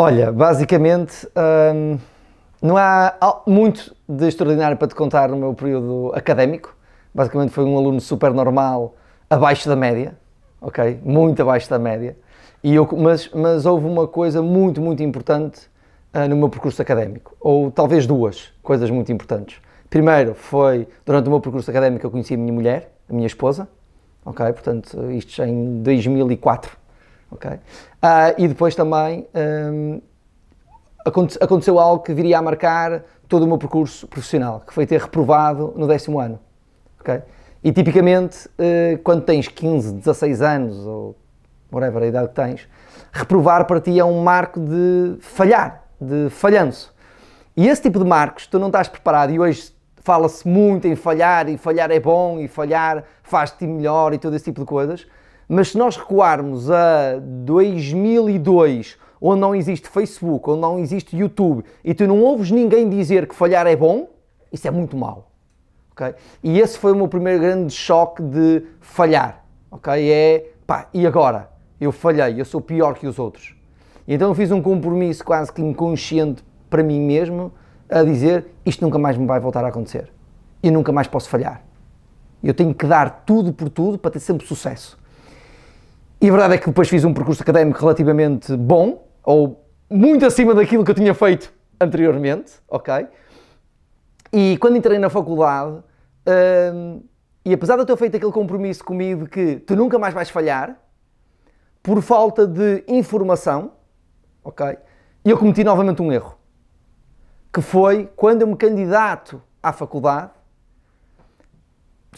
Olha, basicamente hum, não há muito de extraordinário para te contar no meu período académico. Basicamente foi um aluno super normal, abaixo da média, ok? Muito abaixo da média. E eu, mas, mas houve uma coisa muito, muito importante uh, no meu percurso académico, ou talvez duas coisas muito importantes. Primeiro foi, durante o meu percurso académico eu conheci a minha mulher, a minha esposa, ok? Portanto, isto em 2004, Ok, Uh, e depois também um, aconte aconteceu algo que viria a marcar todo o meu percurso profissional, que foi ter reprovado no décimo ano. Ok, E tipicamente, uh, quando tens 15, 16 anos, ou whatever a idade que tens, reprovar para ti é um marco de falhar, de falhanço. E esse tipo de marcos tu não estás preparado e hoje fala-se muito em falhar e falhar é bom e falhar faz-te melhor e todo esse tipo de coisas. Mas se nós recuarmos a 2002, onde não existe Facebook, onde não existe YouTube, e tu não ouves ninguém dizer que falhar é bom, isso é muito mau. Okay? E esse foi o meu primeiro grande choque de falhar. Okay? É, pá, e agora? Eu falhei, eu sou pior que os outros. Então eu fiz um compromisso quase que inconsciente para mim mesmo, a dizer, isto nunca mais me vai voltar a acontecer. Eu nunca mais posso falhar. Eu tenho que dar tudo por tudo para ter sempre sucesso. E a verdade é que depois fiz um percurso académico relativamente bom, ou muito acima daquilo que eu tinha feito anteriormente, ok? E quando entrei na faculdade, hum, e apesar de eu ter feito aquele compromisso comigo de que tu nunca mais vais falhar, por falta de informação, ok? Eu cometi novamente um erro, que foi quando eu me candidato à faculdade,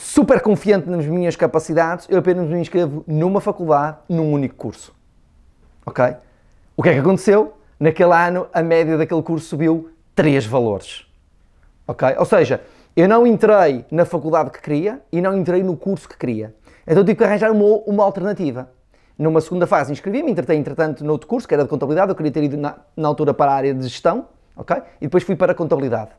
super confiante nas minhas capacidades, eu apenas me inscrevo numa faculdade, num único curso. Ok? O que é que aconteceu? Naquele ano, a média daquele curso subiu 3 valores. Ok? Ou seja, eu não entrei na faculdade que queria e não entrei no curso que queria. Então tive que arranjar uma, uma alternativa. Numa segunda fase inscrevi-me, entretei entretanto outro curso, que era de contabilidade, eu queria ter ido na, na altura para a área de gestão, ok? E depois fui para a contabilidade.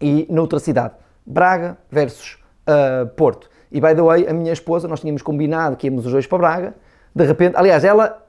E noutra cidade, Braga versus uh, Porto. E by the way, a minha esposa, nós tínhamos combinado que íamos os dois para Braga, de repente, aliás, ela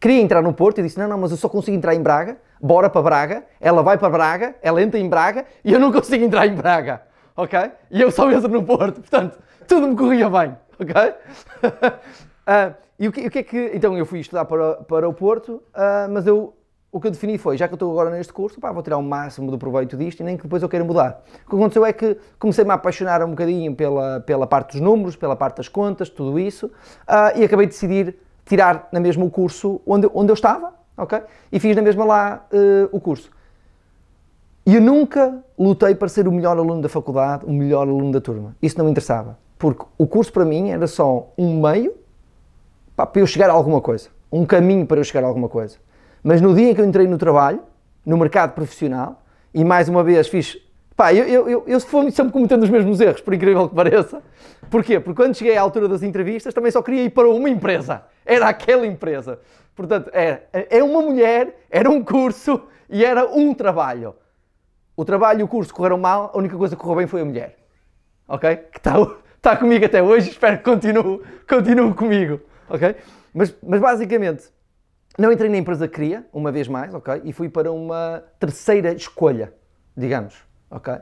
queria entrar no Porto e disse: Não, não, mas eu só consigo entrar em Braga, bora para Braga. Ela vai para Braga, ela é entra em Braga e eu não consigo entrar em Braga, ok? E eu só entro no Porto, portanto, tudo me corria bem, ok? uh, e o que, o que, é que. Então, eu fui estudar para, para o Porto, uh, mas eu o que eu defini foi, já que eu estou agora neste curso, pá, vou tirar o máximo do proveito disto e nem que depois eu queira mudar. O que aconteceu é que comecei-me a apaixonar um bocadinho pela, pela parte dos números, pela parte das contas, tudo isso, uh, e acabei de decidir tirar na mesma o curso onde, onde eu estava, ok? E fiz na mesma lá uh, o curso. E eu nunca lutei para ser o melhor aluno da faculdade, o melhor aluno da turma. Isso não me interessava, porque o curso para mim era só um meio pá, para eu chegar a alguma coisa, um caminho para eu chegar a alguma coisa. Mas no dia em que eu entrei no trabalho, no mercado profissional, e mais uma vez fiz. Pá, eu, eu, eu, eu fui sempre cometendo os mesmos erros, por incrível que pareça. Porquê? Porque quando cheguei à altura das entrevistas também só queria ir para uma empresa. Era aquela empresa. Portanto, era, é uma mulher, era um curso e era um trabalho. O trabalho e o curso correram mal, a única coisa que correu bem foi a mulher. Ok? Que está tá comigo até hoje, espero que continue, continue comigo. Ok? Mas, mas basicamente, não entrei na empresa que queria, uma vez mais, ok? E fui para uma terceira escolha, digamos, ok? Uh,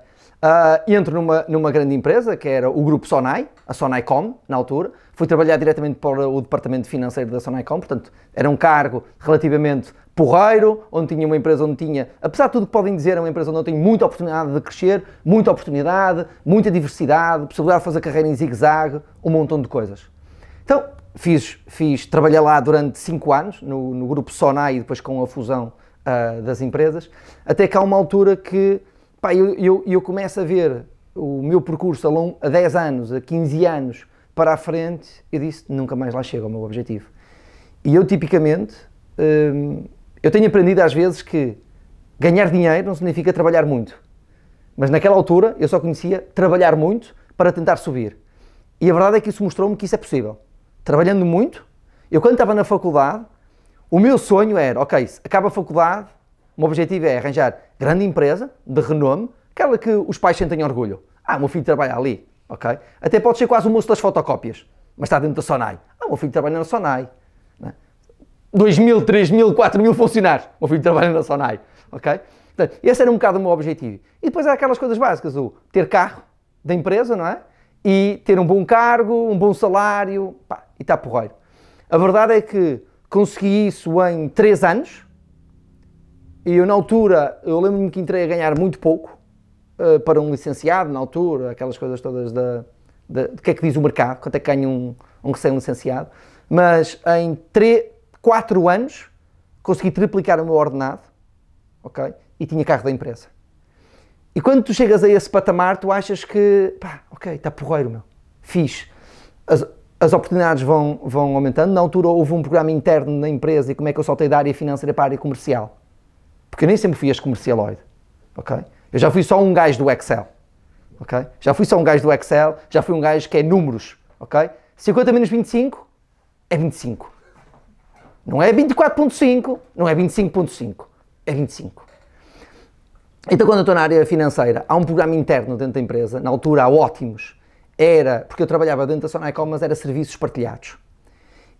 entro numa, numa grande empresa, que era o grupo Sonai, a Sonaicom, na altura. Fui trabalhar diretamente para o departamento financeiro da Sonaicom, portanto, era um cargo relativamente porreiro, onde tinha uma empresa onde tinha, apesar de tudo que podem dizer, é uma empresa onde eu tenho muita oportunidade de crescer, muita oportunidade, muita diversidade, possibilidade de fazer carreira em zigue-zague, um montão de coisas. Então, fiz, fiz, trabalhei lá durante 5 anos, no, no, grupo Sonai e depois com a fusão uh, das empresas, até que há uma altura que pá, eu, eu, eu começo a ver o meu percurso a, long, a 10 anos, a 15 anos para a frente, eu disse, nunca mais lá chego ao é meu objetivo. E eu tipicamente, hum, eu tenho aprendido às vezes que ganhar dinheiro não significa trabalhar muito. Mas naquela altura eu só conhecia trabalhar muito para tentar subir. E a verdade é que isso mostrou-me que isso é possível trabalhando muito. Eu, quando estava na faculdade, o meu sonho era: ok, acaba a faculdade, o meu objetivo é arranjar grande empresa, de renome, aquela que os pais sentem orgulho. Ah, meu filho trabalha ali, ok? Até pode ser quase o moço das fotocópias, mas está dentro da Sonai. Ah, meu filho trabalha na Sonai. 2 né? mil, 3 mil, 4 mil funcionários, meu filho trabalha na Sonai, ok? Portanto, esse era um bocado o meu objetivo. E depois há aquelas coisas básicas, o ter carro da empresa, não é? e ter um bom cargo, um bom salário, pá, e está porreiro. A verdade é que consegui isso em 3 anos, e eu na altura, eu lembro-me que entrei a ganhar muito pouco, uh, para um licenciado na altura, aquelas coisas todas da, da, que é que diz o mercado, quanto é que ganha um, um recém-licenciado, mas em 3, 4 anos consegui triplicar o meu ordenado, ok? E tinha carro da empresa. E quando tu chegas a esse patamar, tu achas que, pá, ok, está porreiro, meu. Fiz. As, as oportunidades vão, vão aumentando. Na altura houve um programa interno na empresa e como é que eu soltei da área financeira para a área comercial. Porque eu nem sempre fui as comercialoide, ok? Eu já fui só um gajo do Excel, ok? Já fui só um gajo do Excel, já fui um gajo que é números, ok? 50 menos 25 é 25. Não é 24.5, não é 25.5, é 25. Então, quando eu estou na área financeira, há um programa interno dentro da empresa, na altura há ótimos, era, porque eu trabalhava dentro da Sonaical, mas era serviços partilhados.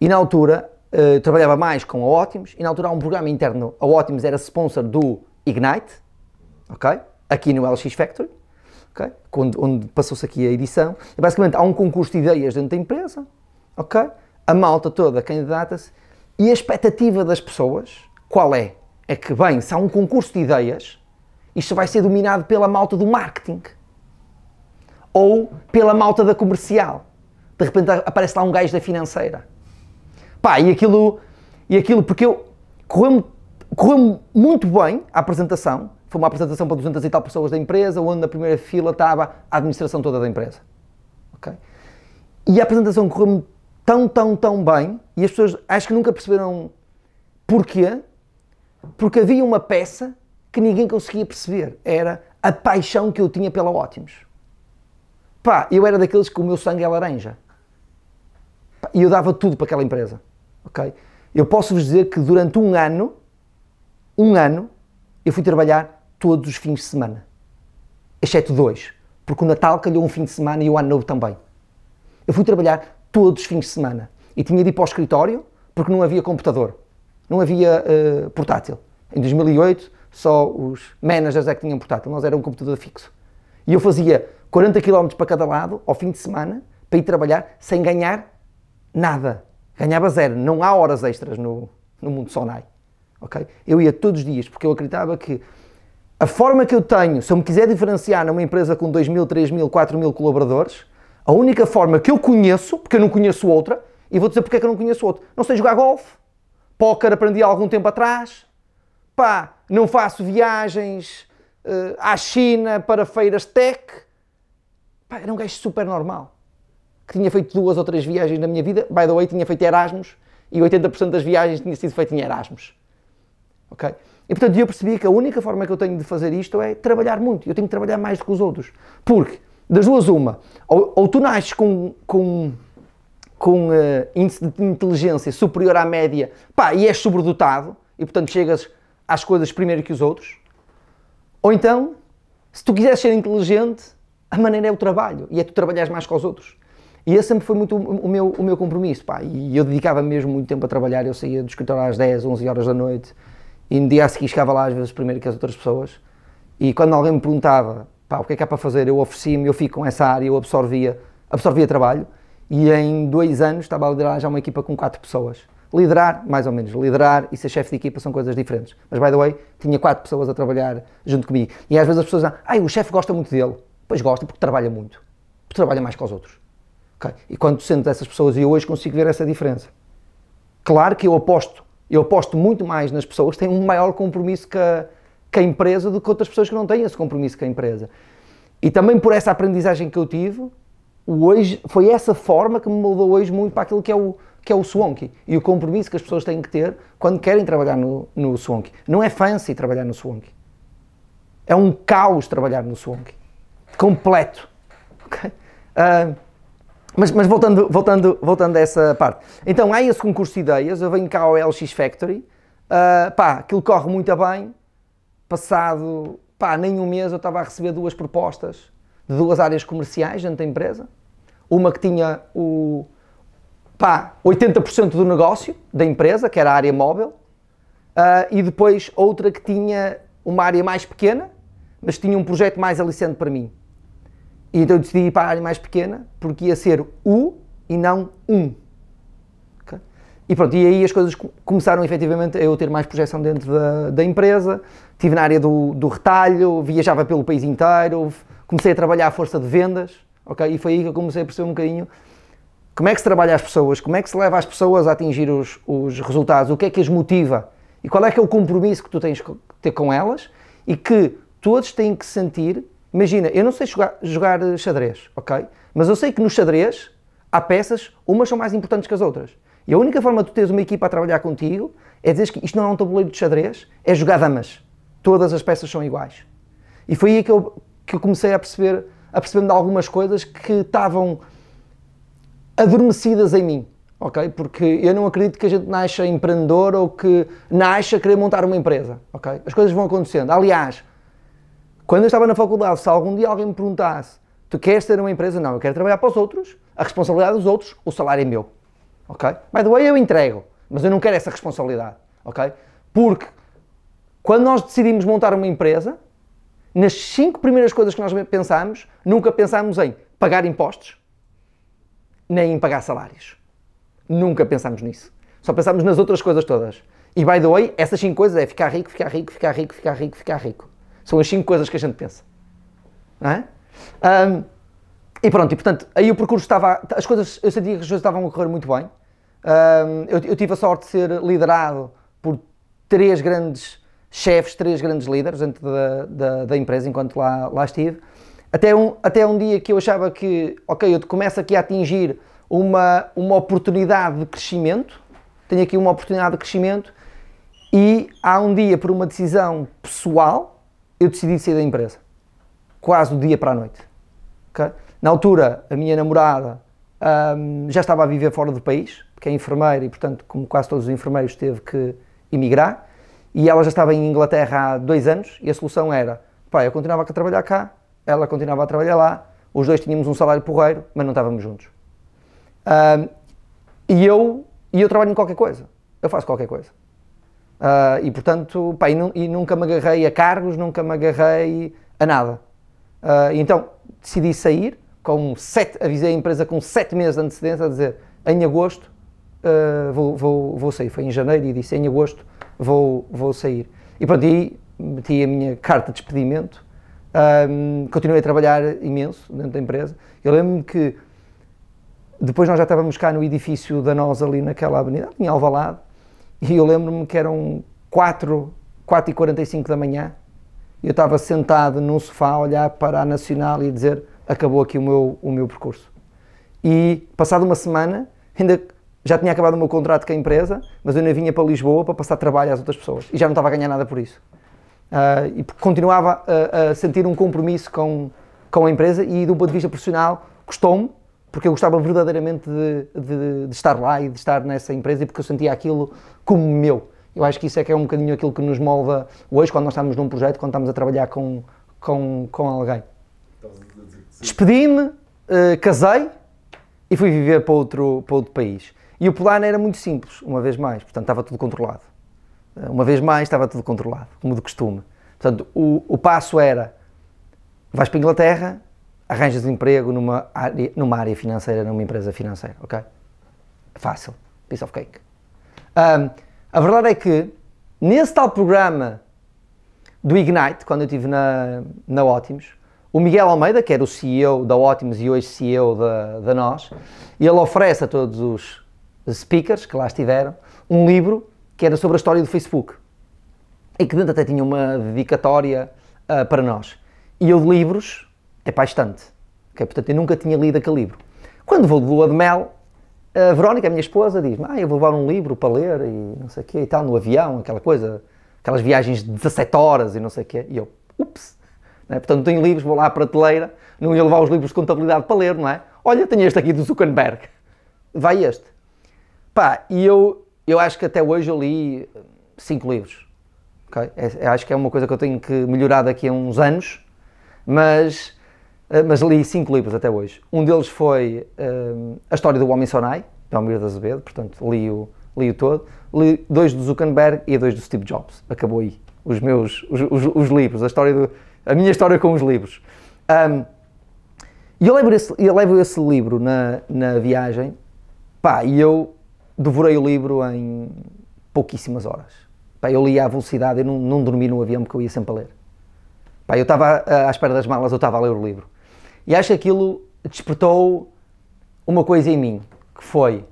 E na altura, eh, trabalhava mais com a Ótimos, e na altura há um programa interno, a Ótimos era sponsor do Ignite, ok? Aqui no LX Factory, ok? Onde, onde passou-se aqui a edição. E basicamente há um concurso de ideias dentro da empresa, ok? A malta toda candidata-se, e a expectativa das pessoas, qual é? É que, bem, se há um concurso de ideias, isto vai ser dominado pela malta do marketing ou pela malta da comercial. De repente aparece lá um gajo da financeira. Pá, e aquilo, e aquilo porque eu correu-me correu muito bem a apresentação. Foi uma apresentação para 200 e tal pessoas da empresa, onde na primeira fila estava a administração toda da empresa. Okay? E a apresentação correu-me tão, tão, tão bem, e as pessoas acho que nunca perceberam porquê, porque havia uma peça que ninguém conseguia perceber era a paixão que eu tinha pela Ótimos. Pá, eu era daqueles que o meu sangue é laranja. e eu dava tudo para aquela empresa. Ok? Eu posso vos dizer que durante um ano, um ano, eu fui trabalhar todos os fins de semana. Exceto dois. Porque o Natal calhou um fim de semana e o Ano Novo também. Eu fui trabalhar todos os fins de semana. E tinha de ir para o escritório porque não havia computador. Não havia uh, portátil. Em 2008 só os managers é que tinham portátil, nós era um computador fixo. E eu fazia 40 km para cada lado, ao fim de semana, para ir trabalhar sem ganhar nada. Ganhava zero. Não há horas extras no, no mundo Sonai. Okay? Eu ia todos os dias, porque eu acreditava que a forma que eu tenho, se eu me quiser diferenciar numa empresa com 2 mil, 3 mil, 4 mil colaboradores, a única forma que eu conheço, porque eu não conheço outra, e vou dizer porque é que eu não conheço outra. Não sei jogar golfe, póquer aprendi há algum tempo atrás, pá, não faço viagens uh, à China para feiras tech. Pá, era um gajo super normal. Que tinha feito duas ou três viagens na minha vida. By the way, tinha feito Erasmus e 80% das viagens tinha sido feito em Erasmus. Ok? E portanto eu percebi que a única forma que eu tenho de fazer isto é trabalhar muito. Eu tenho que trabalhar mais do que os outros. Porque, das duas, uma, ou, ou tu nasces com, com, com uh, índice de inteligência superior à média pá, e és sobredotado e portanto chegas às coisas primeiro que os outros, ou então, se tu quiseres ser inteligente, a maneira é o trabalho e é tu trabalhares mais que os outros. E esse sempre foi muito o meu, o meu compromisso, pá. E eu dedicava mesmo muito tempo a trabalhar. Eu saía do escritório às 10, 11 horas da noite e no dia a seguir chegava lá às vezes primeiro que as outras pessoas. E quando alguém me perguntava, pá, o que é que há para fazer? Eu oferecia-me, eu fico com essa área, eu absorvia, absorvia trabalho. E em dois anos estava a liderar já uma equipa com quatro pessoas. Liderar, mais ou menos, liderar e ser chefe de equipa são coisas diferentes. Mas, by the way, tinha quatro pessoas a trabalhar junto comigo. E às vezes as pessoas dizem, ah, o chefe gosta muito dele. Pois gosta porque trabalha muito. Porque trabalha mais que os outros. Okay? E quando sento essas pessoas, e hoje consigo ver essa diferença. Claro que eu aposto, eu aposto muito mais nas pessoas que têm um maior compromisso que a, que a empresa do que outras pessoas que não têm esse compromisso com a empresa. E também por essa aprendizagem que eu tive, hoje foi essa forma que me mudou hoje muito para aquilo que é o, que é o Swanky e o compromisso que as pessoas têm que ter quando querem trabalhar no, no Não é fancy trabalhar no Swanky. É um caos trabalhar no Swanky. Completo. Okay? Uh, mas, mas, voltando, voltando, voltando a essa parte. Então, há esse concurso de ideias, eu venho cá ao LX Factory, uh, pá, aquilo corre muito bem, passado, pá, nem um mês eu estava a receber duas propostas de duas áreas comerciais dentro da empresa, uma que tinha o, 80% do negócio da empresa, que era a área móvel, uh, e depois outra que tinha uma área mais pequena, mas tinha um projeto mais alicente para mim. E então eu decidi ir para a área mais pequena, porque ia ser o e não um. Okay? E pronto, e aí as coisas começaram efetivamente a eu ter mais projeção dentro da, da empresa. Estive na área do, do retalho, viajava pelo país inteiro, comecei a trabalhar à força de vendas, ok? E foi aí que eu comecei a perceber um bocadinho como é que se trabalha as pessoas? Como é que se leva as pessoas a atingir os, os resultados? O que é que as motiva? E qual é que é o compromisso que tu tens que ter com elas e que todos têm que sentir? Imagina, eu não sei jogar, jogar xadrez, ok? Mas eu sei que no xadrez há peças, umas são mais importantes que as outras. E a única forma de tu teres uma equipa a trabalhar contigo é dizer que isto não é um tabuleiro de xadrez, é jogar damas. Todas as peças são iguais. E foi aí que eu, que eu comecei a perceber, a perceber-me de algumas coisas que estavam adormecidas em mim, ok? Porque eu não acredito que a gente nasça empreendedor ou que nasça querer montar uma empresa, ok? As coisas vão acontecendo. Aliás, quando eu estava na faculdade, se algum dia alguém me perguntasse tu queres ter uma empresa? Não, eu quero trabalhar para os outros, a responsabilidade dos outros, o salário é meu, ok? By the way, eu entrego, mas eu não quero essa responsabilidade, ok? Porque quando nós decidimos montar uma empresa, nas cinco primeiras coisas que nós pensámos, nunca pensámos em pagar impostos, nem em pagar salários. Nunca pensámos nisso. Só pensámos nas outras coisas todas. E by the way, essas cinco coisas é ficar rico, ficar rico, ficar rico, ficar rico, ficar rico. São as cinco coisas que a gente pensa. é? Um, e pronto, e portanto, aí o percurso estava. As coisas, eu sentia que as coisas estavam a correr muito bem. Um, eu, eu, tive a sorte de ser liderado por três grandes chefes, três grandes líderes dentro da, da, da empresa enquanto lá, lá estive. Até um, até um dia que eu achava que, ok, eu começo aqui a atingir uma, uma oportunidade de crescimento, tenho aqui uma oportunidade de crescimento, e há um dia, por uma decisão pessoal, eu decidi sair da empresa. Quase do dia para a noite. Okay? Na altura, a minha namorada um, já estava a viver fora do país, porque é enfermeira e, portanto, como quase todos os enfermeiros, teve que emigrar. E ela já estava em Inglaterra há dois anos e a solução era: pá, eu continuava a trabalhar cá, ela continuava a trabalhar lá, os dois tínhamos um salário porreiro, mas não estávamos juntos. e eu, e eu trabalho em qualquer coisa, eu faço qualquer coisa. Uh, e portanto, pá, e, nu e, nunca me agarrei a cargos, nunca me agarrei a nada. Uh, então decidi sair, com sete, avisei a empresa com sete meses de antecedência, a dizer em agosto uh, vou, vou, vou sair. Foi em janeiro e disse em agosto vou, vou sair. E pronto, aí meti a minha carta de despedimento um, continuei a trabalhar imenso dentro da empresa. Eu lembro-me que depois nós já estávamos cá no edifício da nós ali naquela avenida, em Alvalade, e eu lembro-me que eram 4, 4 e 45 da manhã, eu estava sentado num sofá a olhar para a Nacional e dizer acabou aqui o meu, o meu percurso. E passado uma semana, ainda já tinha acabado o meu contrato com a empresa, mas eu ainda vinha para Lisboa para passar trabalho às outras pessoas e já não estava a ganhar nada por isso. Uh, e continuava a, a, sentir um compromisso com, com a empresa e, do ponto de vista profissional, custou-me, porque eu gostava verdadeiramente de, de, de, estar lá e de estar nessa empresa e porque eu sentia aquilo como meu. Eu acho que isso é que é um bocadinho aquilo que nos molda hoje, quando nós estamos num projeto, quando estamos a trabalhar com, com, com alguém. Despedi-me, uh, casei e fui viver para outro, para outro país. E o plano era muito simples, uma vez mais, portanto estava tudo controlado uma vez mais, estava tudo controlado, como de costume. Portanto, o, o passo era: vais para a Inglaterra, arranjas emprego numa área, numa área financeira, numa empresa financeira, ok? Fácil. Piece of cake. Um, a verdade é que, nesse tal programa do Ignite, quando eu estive na, na Ótimos, o Miguel Almeida, que era o CEO da Ótimos e hoje CEO da, da Nós, ele oferece a todos os speakers que lá estiveram um livro que era sobre a história do Facebook e que dentro até tinha uma dedicatória uh, para nós. E eu de livros, é para estante. Okay? Portanto, eu nunca tinha lido aquele livro. Quando vou de lua de mel, a Verónica, a minha esposa, diz-me: Ah, eu vou levar um livro para ler e não sei o quê e tal, no avião, aquela coisa, aquelas viagens de 17 horas e não sei o quê. E eu, ups! É? Portanto, não tenho livros, vou lá à prateleira, não ia levar os livros de contabilidade para ler, não é? Olha, tenho este aqui do Zuckerberg. Vai este. Pá, e eu eu acho que até hoje eu li eh, cinco livros. Okay? É, é, acho que é uma coisa que eu tenho que melhorar daqui a uns anos, mas, eh, mas li cinco livros até hoje. Um deles foi eh, A História do Homem Sonai, de Almir de Azevedo, portanto li-o li -o todo. Li dois do Zuckerberg e dois do Steve Jobs. Acabou aí os meus os, os, os livros, a, história do, a minha história com os livros. Um, e eu levo esse, eu levo esse livro na, na viagem, pá, e eu devorei o livro em pouquíssimas horas. Pá, eu li à velocidade, eu não, não dormi no avião porque eu ia sempre a ler. Pá, eu estava eh, à, espera das malas, eu estava a ler o livro. E acho que aquilo despertou uma coisa em mim, que foi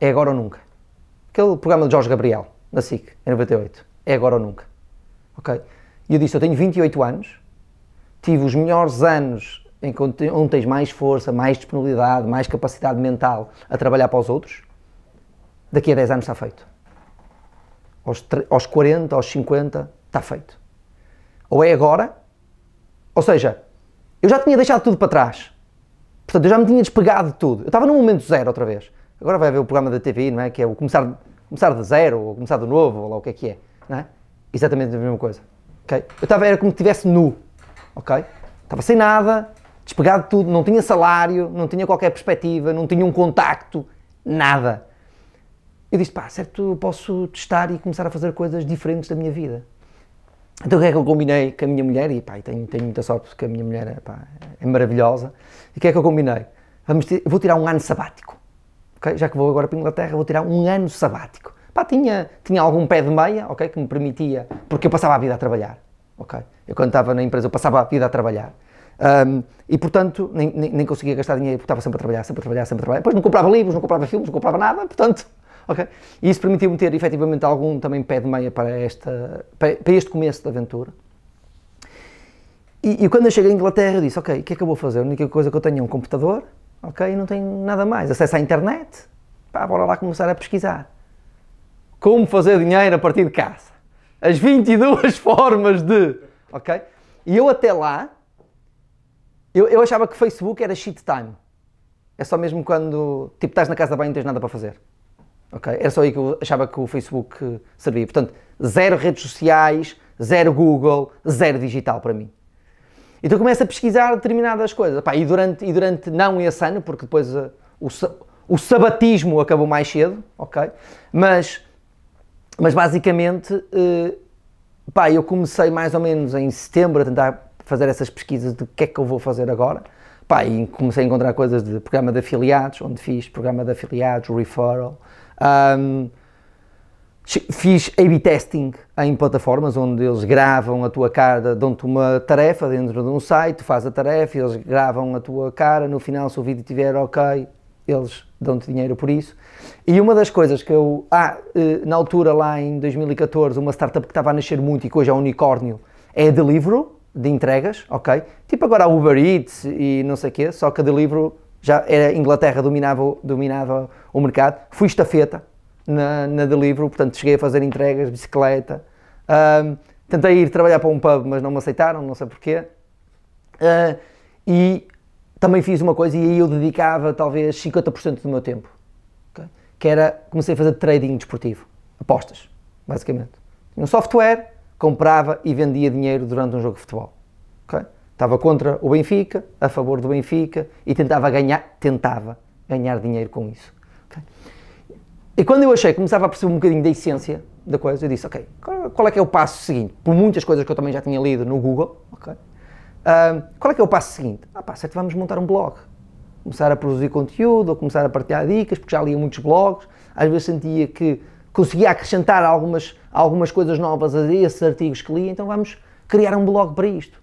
É Agora ou Nunca. Aquele programa de Jorge Gabriel, na SIC, em 98. É Agora ou Nunca. Ok? E eu disse, eu tenho 28 anos, tive os melhores anos em que tens mais força, mais disponibilidade, mais capacidade mental a trabalhar para os outros daqui a 10 anos está feito. Aos, aos 40, aos 50, está feito. Ou é agora, ou seja, eu já tinha deixado tudo para trás. Portanto, eu já me tinha despegado de tudo. Eu estava num momento zero outra vez. Agora vai haver o programa da TV, não é? Que é o começar, começar de zero, ou começar de novo, ou lá o que é que é. Não é? Exatamente a mesma coisa. Okay? Eu estava, era como se estivesse nu. Ok? Estava sem nada, despegado de tudo, não tinha salário, não tinha qualquer perspectiva, não tinha um contacto, nada eu disse, pá, certo, posso testar e começar a fazer coisas diferentes da minha vida. Então o que é que eu combinei com a minha mulher, e pá, tenho, tenho muita sorte porque a minha mulher pá, é maravilhosa, e o que é que eu combinei? Vamos ter, vou tirar um ano sabático, okay? já que vou agora para a Inglaterra, vou tirar um ano sabático. Pá, tinha, tinha algum pé de meia, ok, que me permitia, porque eu passava a vida a trabalhar, ok? Eu quando estava na empresa, eu passava a vida a trabalhar. Um, e portanto, nem, nem, nem, conseguia gastar dinheiro porque estava sempre a trabalhar, sempre a trabalhar, sempre a trabalhar. Depois não comprava livros, não comprava filmes, não comprava nada, portanto, Ok? E isso permitiu-me ter efetivamente algum também pé de meia para, esta, para este começo da aventura. E, e, quando eu cheguei à Inglaterra, eu disse: Ok, o que é que eu vou fazer? A única coisa que eu tenho é um computador, ok? E não tenho nada mais. Acesso à internet, pá, bora lá começar a pesquisar. Como fazer dinheiro a partir de casa? As 22 formas de. Ok? E eu até lá, eu, eu achava que Facebook era shit time. É só mesmo quando, tipo, estás na casa da bem e não tens nada para fazer. Ok, Era só aí que eu achava que o Facebook servia. Portanto, zero redes sociais, zero Google, zero digital para mim. Então começo a pesquisar determinadas coisas. Pá, e, durante, e durante não esse ano, porque depois uh, o, o sabatismo acabou mais cedo, ok? Mas, mas basicamente, uh, eu comecei mais ou menos em setembro a tentar fazer essas pesquisas de o que é que eu vou fazer agora. Pá, e comecei a encontrar coisas de programa de afiliados, onde fiz programa de afiliados, referral, um, fiz A-B testing em plataformas onde eles gravam a tua cara, dão-te uma tarefa dentro de um site, tu fazes a tarefa, eles gravam a tua cara, no final se o vídeo estiver ok, eles dão-te dinheiro por isso. E uma das coisas que eu, ah, eh, na altura lá em 2014, uma startup que estava a nascer muito e que hoje é um unicórnio, é a Deliveroo, de entregas, ok? Tipo agora a Uber Eats e não sei o quê, só que a Deliveroo já era Inglaterra dominava, dominava o mercado. Fui estafeta na, na Deliveroo, portanto cheguei a fazer entregas, bicicleta. Uh, tentei ir trabalhar para um pub, mas não me aceitaram, não sei porquê. Uh, e também fiz uma coisa e aí eu dedicava talvez 50% do meu tempo, okay? que era, comecei a fazer trading desportivo, apostas, basicamente. Tinha um software, comprava e vendia dinheiro durante um jogo de futebol. Okay? Estava contra o Benfica, a favor do Benfica e tentava ganhar, tentava ganhar dinheiro com isso. Okay? E quando eu achei, começava a perceber um bocadinho da essência da coisa, eu disse, ok, qual é que é o passo seguinte? Por muitas coisas que eu também já tinha lido no Google, ok? Uh, qual é que é o passo seguinte? Ah pá, certo, vamos montar um blog. Começar a produzir conteúdo, ou começar a partilhar dicas, porque já lia muitos blogs, às vezes sentia que conseguia acrescentar algumas, algumas coisas novas a esses artigos que lia, então vamos criar um blog para isto.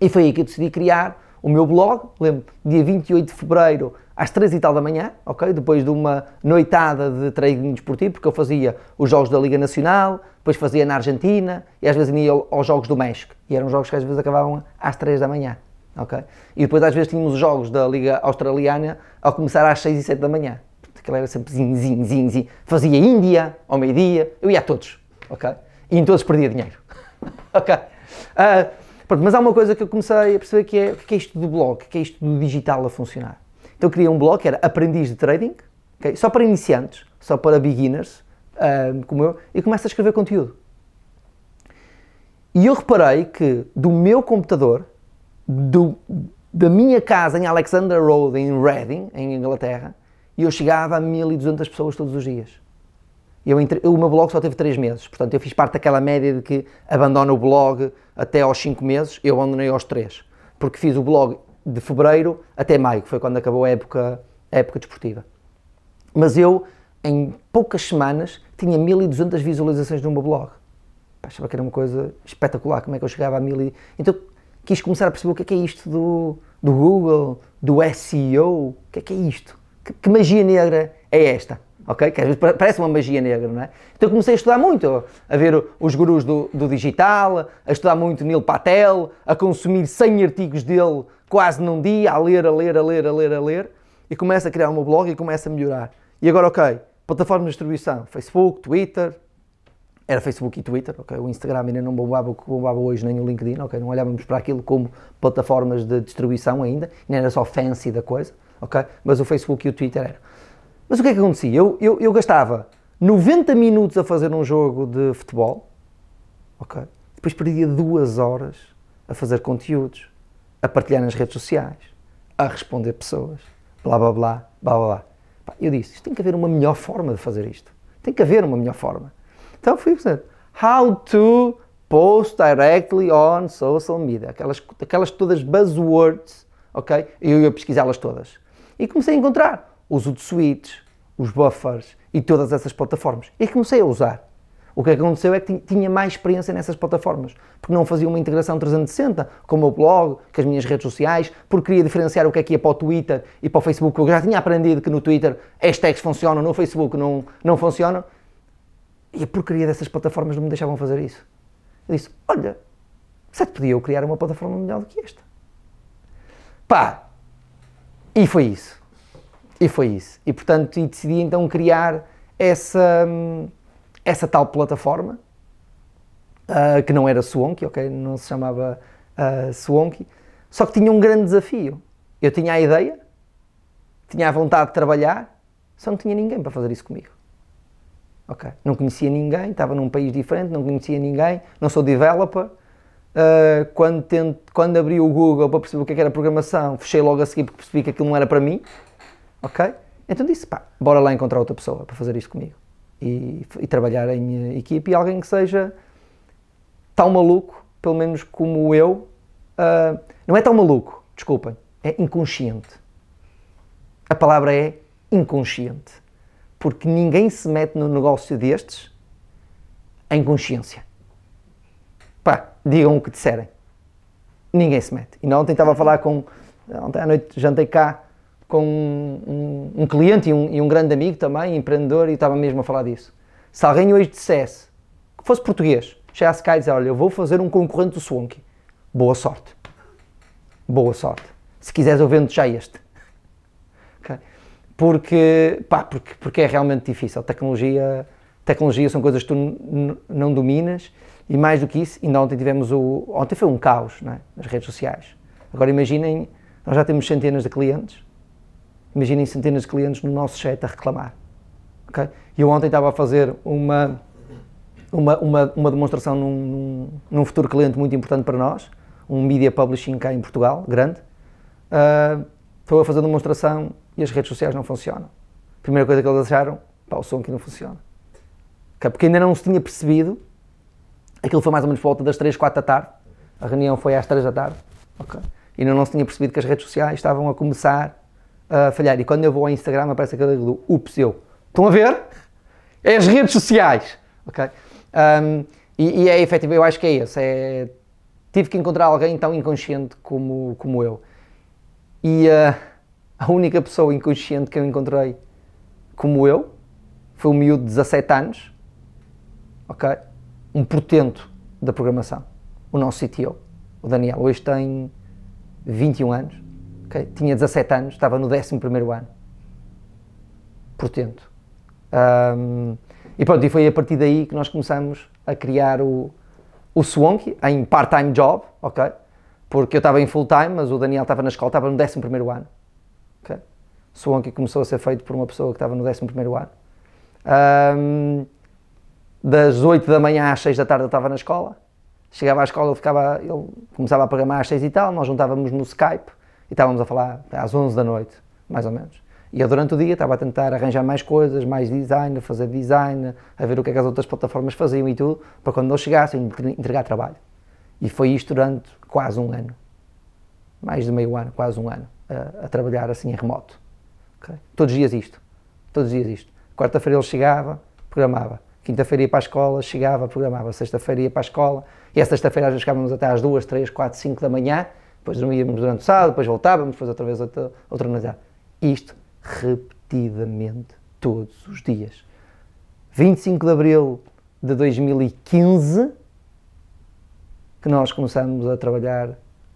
E foi aí que eu decidi criar o meu blog, lembro, dia 28 de fevereiro, às 3 e tal da manhã, ok? Depois de uma noitada de trading esportivo, porque eu fazia os jogos da Liga Nacional, depois fazia na Argentina e às vezes ia aos jogos do México. E eram jogos que às vezes acabavam às 3 da manhã, ok? E depois às vezes tínhamos os jogos da Liga Australiana ao começar às 6 e 7 da manhã. Aquilo era sempre zin, zin, zin, zin. Fazia Índia ao meio-dia, eu ia a todos, ok? E em todos perdia dinheiro, ok? Uh, Pronto, mas há uma coisa que eu comecei a perceber que é o que é isto do blog, o que é isto do digital a funcionar. Então eu criei um blog que era aprendiz de trading, okay? só para iniciantes, só para beginners, um, como eu, e começo a escrever conteúdo. E eu reparei que do meu computador, do, da minha casa em Alexander Road, em Reading, em Inglaterra, eu chegava a 1200 pessoas todos os dias. Eu entre, o meu blog só teve 3 meses, portanto eu fiz parte daquela média de que abandona o blog até aos 5 meses, eu abandonei aos 3, porque fiz o blog de fevereiro até maio, que foi quando acabou a época, a época desportiva. Mas eu, em poucas semanas, tinha 1200 visualizações no meu blog. achava que era uma coisa espetacular, como é que eu chegava a 1000 e... Então quis começar a perceber o que é, que é isto do, do Google, do SEO, o que é, que é isto? que, que magia negra é esta? ok? Que às vezes parece uma magia negra, não é? Então comecei a estudar muito, a ver os gurus do, do digital, a estudar muito Neil Patel, a consumir 100 artigos dele quase num dia, a ler, a ler, a ler, a ler, a ler, e começo a criar o meu blog e começo a melhorar. E agora, ok, plataformas de distribuição, Facebook, Twitter, era Facebook e Twitter, ok? O Instagram ainda não bombava, bombava hoje, nem o LinkedIn, ok? Não olhávamos para aquilo como plataformas de distribuição ainda, não era só fancy da coisa, ok? Mas o Facebook e o Twitter eram. Mas o que é que acontecia? Eu, eu, eu gastava 90 minutos a fazer um jogo de futebol, ok? Depois perdia duas horas a fazer conteúdos, a partilhar nas redes sociais, a responder pessoas, blá blá blá, blá blá. blá. Eu disse, isto tem que haver uma melhor forma de fazer isto. Tem que haver uma melhor forma. Então fui pensando, how to post directly on social media. Aquelas, aquelas todas buzzwords, ok? Eu ia pesquisá-las todas. E comecei a encontrar uso de suítes, os buffers e todas essas plataformas. E comecei é a usar. O que é aconteceu é que tinha mais experiência nessas plataformas, porque não fazia uma integração 360 com o meu blog, com as minhas redes sociais, porque queria diferenciar o que é que ia para o Twitter e para o Facebook. Eu já tinha aprendido que no Twitter hashtags funcionam, no Facebook não, não funcionam. E a porcaria dessas plataformas não me deixavam fazer isso. Eu disse: Olha, se é podia eu criar uma plataforma melhor do que esta. Pá! E foi isso. E foi isso. E portanto, e decidi então criar essa, hum, essa tal plataforma, uh, que não era Swonky ok? Não se chamava uh, só que tinha um grande desafio. Eu tinha a ideia, tinha a vontade de trabalhar, só não tinha ninguém para fazer isso comigo. Ok? Não conhecia ninguém, estava num país diferente, não conhecia ninguém, não sou developer. Uh, quando, tente, quando abri o Google para perceber o é que era programação, fechei logo a seguir porque percebi que aquilo não era para mim ok? Então disse, pá, bora lá encontrar outra pessoa para fazer isso comigo. E, e trabalhar em equipe e alguém que seja tão maluco, pelo menos como eu, uh, não é tão maluco, desculpem, é inconsciente. A palavra é inconsciente. Porque ninguém se mete no negócio destes em consciência. Pá, digam o que disserem. Ninguém se mete. E ontem estava a falar com. Ontem à noite jantei cá com um, um, um cliente e um, e um, grande amigo também, empreendedor, e estava mesmo a falar disso. Se alguém hoje dissesse, que fosse português, chegasse cá e dizer, olha, eu vou fazer um concorrente do Swonky, boa sorte. Boa sorte. Se quiseres eu vendo já este. Okay? Porque, pá, porque, porque é realmente difícil. tecnologia, tecnologia são coisas que tu não dominas e mais do que isso, ainda ontem tivemos o... Ontem foi um caos, não é? Nas redes sociais. Agora imaginem, nós já temos centenas de clientes, imaginem centenas de clientes no nosso chat a reclamar. Okay? Eu ontem estava a fazer uma, uma, uma, uma demonstração num, num, futuro cliente muito importante para nós, um media publishing cá em Portugal, grande. Uh, estou a fazer demonstração e as redes sociais não funcionam. primeira coisa que eles acharam, pá, o som aqui não funciona. Okay? Porque ainda não se tinha percebido, aquilo foi mais ou menos por volta das 3, 4 da tarde, a reunião foi às 3 da tarde, okay? ainda não se tinha percebido que as redes sociais estavam a começar a falhar. E quando eu vou ao Instagram aparece aquele do ups, eu. Estão a ver? É as redes sociais. Ok? Um, e, e, é efetivo, eu acho que é isso. É, tive que encontrar alguém tão inconsciente como, como eu. E uh, a única pessoa inconsciente que eu encontrei como eu foi um miúdo de 17 anos, ok? Um portento da programação. O nosso CTO, o Daniel, hoje tem 21 anos Okay? Tinha 17 anos, estava no 11 ano. portanto. Um, e pronto, e foi a partir daí que nós começamos a criar o, o Swonky em part-time job, ok? Porque eu estava em full-time, mas o Daniel estava na escola, estava no 11 ano. Okay? Swonky começou a ser feito por uma pessoa que estava no 11 ano. Um, das 8 da manhã às 6 da tarde eu estava na escola. Chegava à escola, ele, ficava, ele começava a programar às 6 e tal, nós juntávamos no Skype e estávamos a falar às 11 da noite, mais ou menos. E eu durante o dia estava a tentar arranjar mais coisas, mais design, fazer design, a ver o que é que as outras plataformas faziam e tudo, para quando eles chegassem entregar trabalho. E foi isto durante quase um ano. Mais de meio ano, quase um ano, a, a trabalhar assim em remoto. Okay? Todos os dias isto. Todos os dias isto. Quarta-feira ele chegava, programava. Quinta-feira ia para a escola, chegava, programava. Sexta-feira ia para a escola. E a sexta-feira às vezes chegávamos até às duas, três, quatro, cinco da manhã depois dormíamos durante o sábado, depois voltávamos, depois outra vez outra, outra noite. Isto repetidamente todos os dias. 25 de abril de 2015 que nós começamos a trabalhar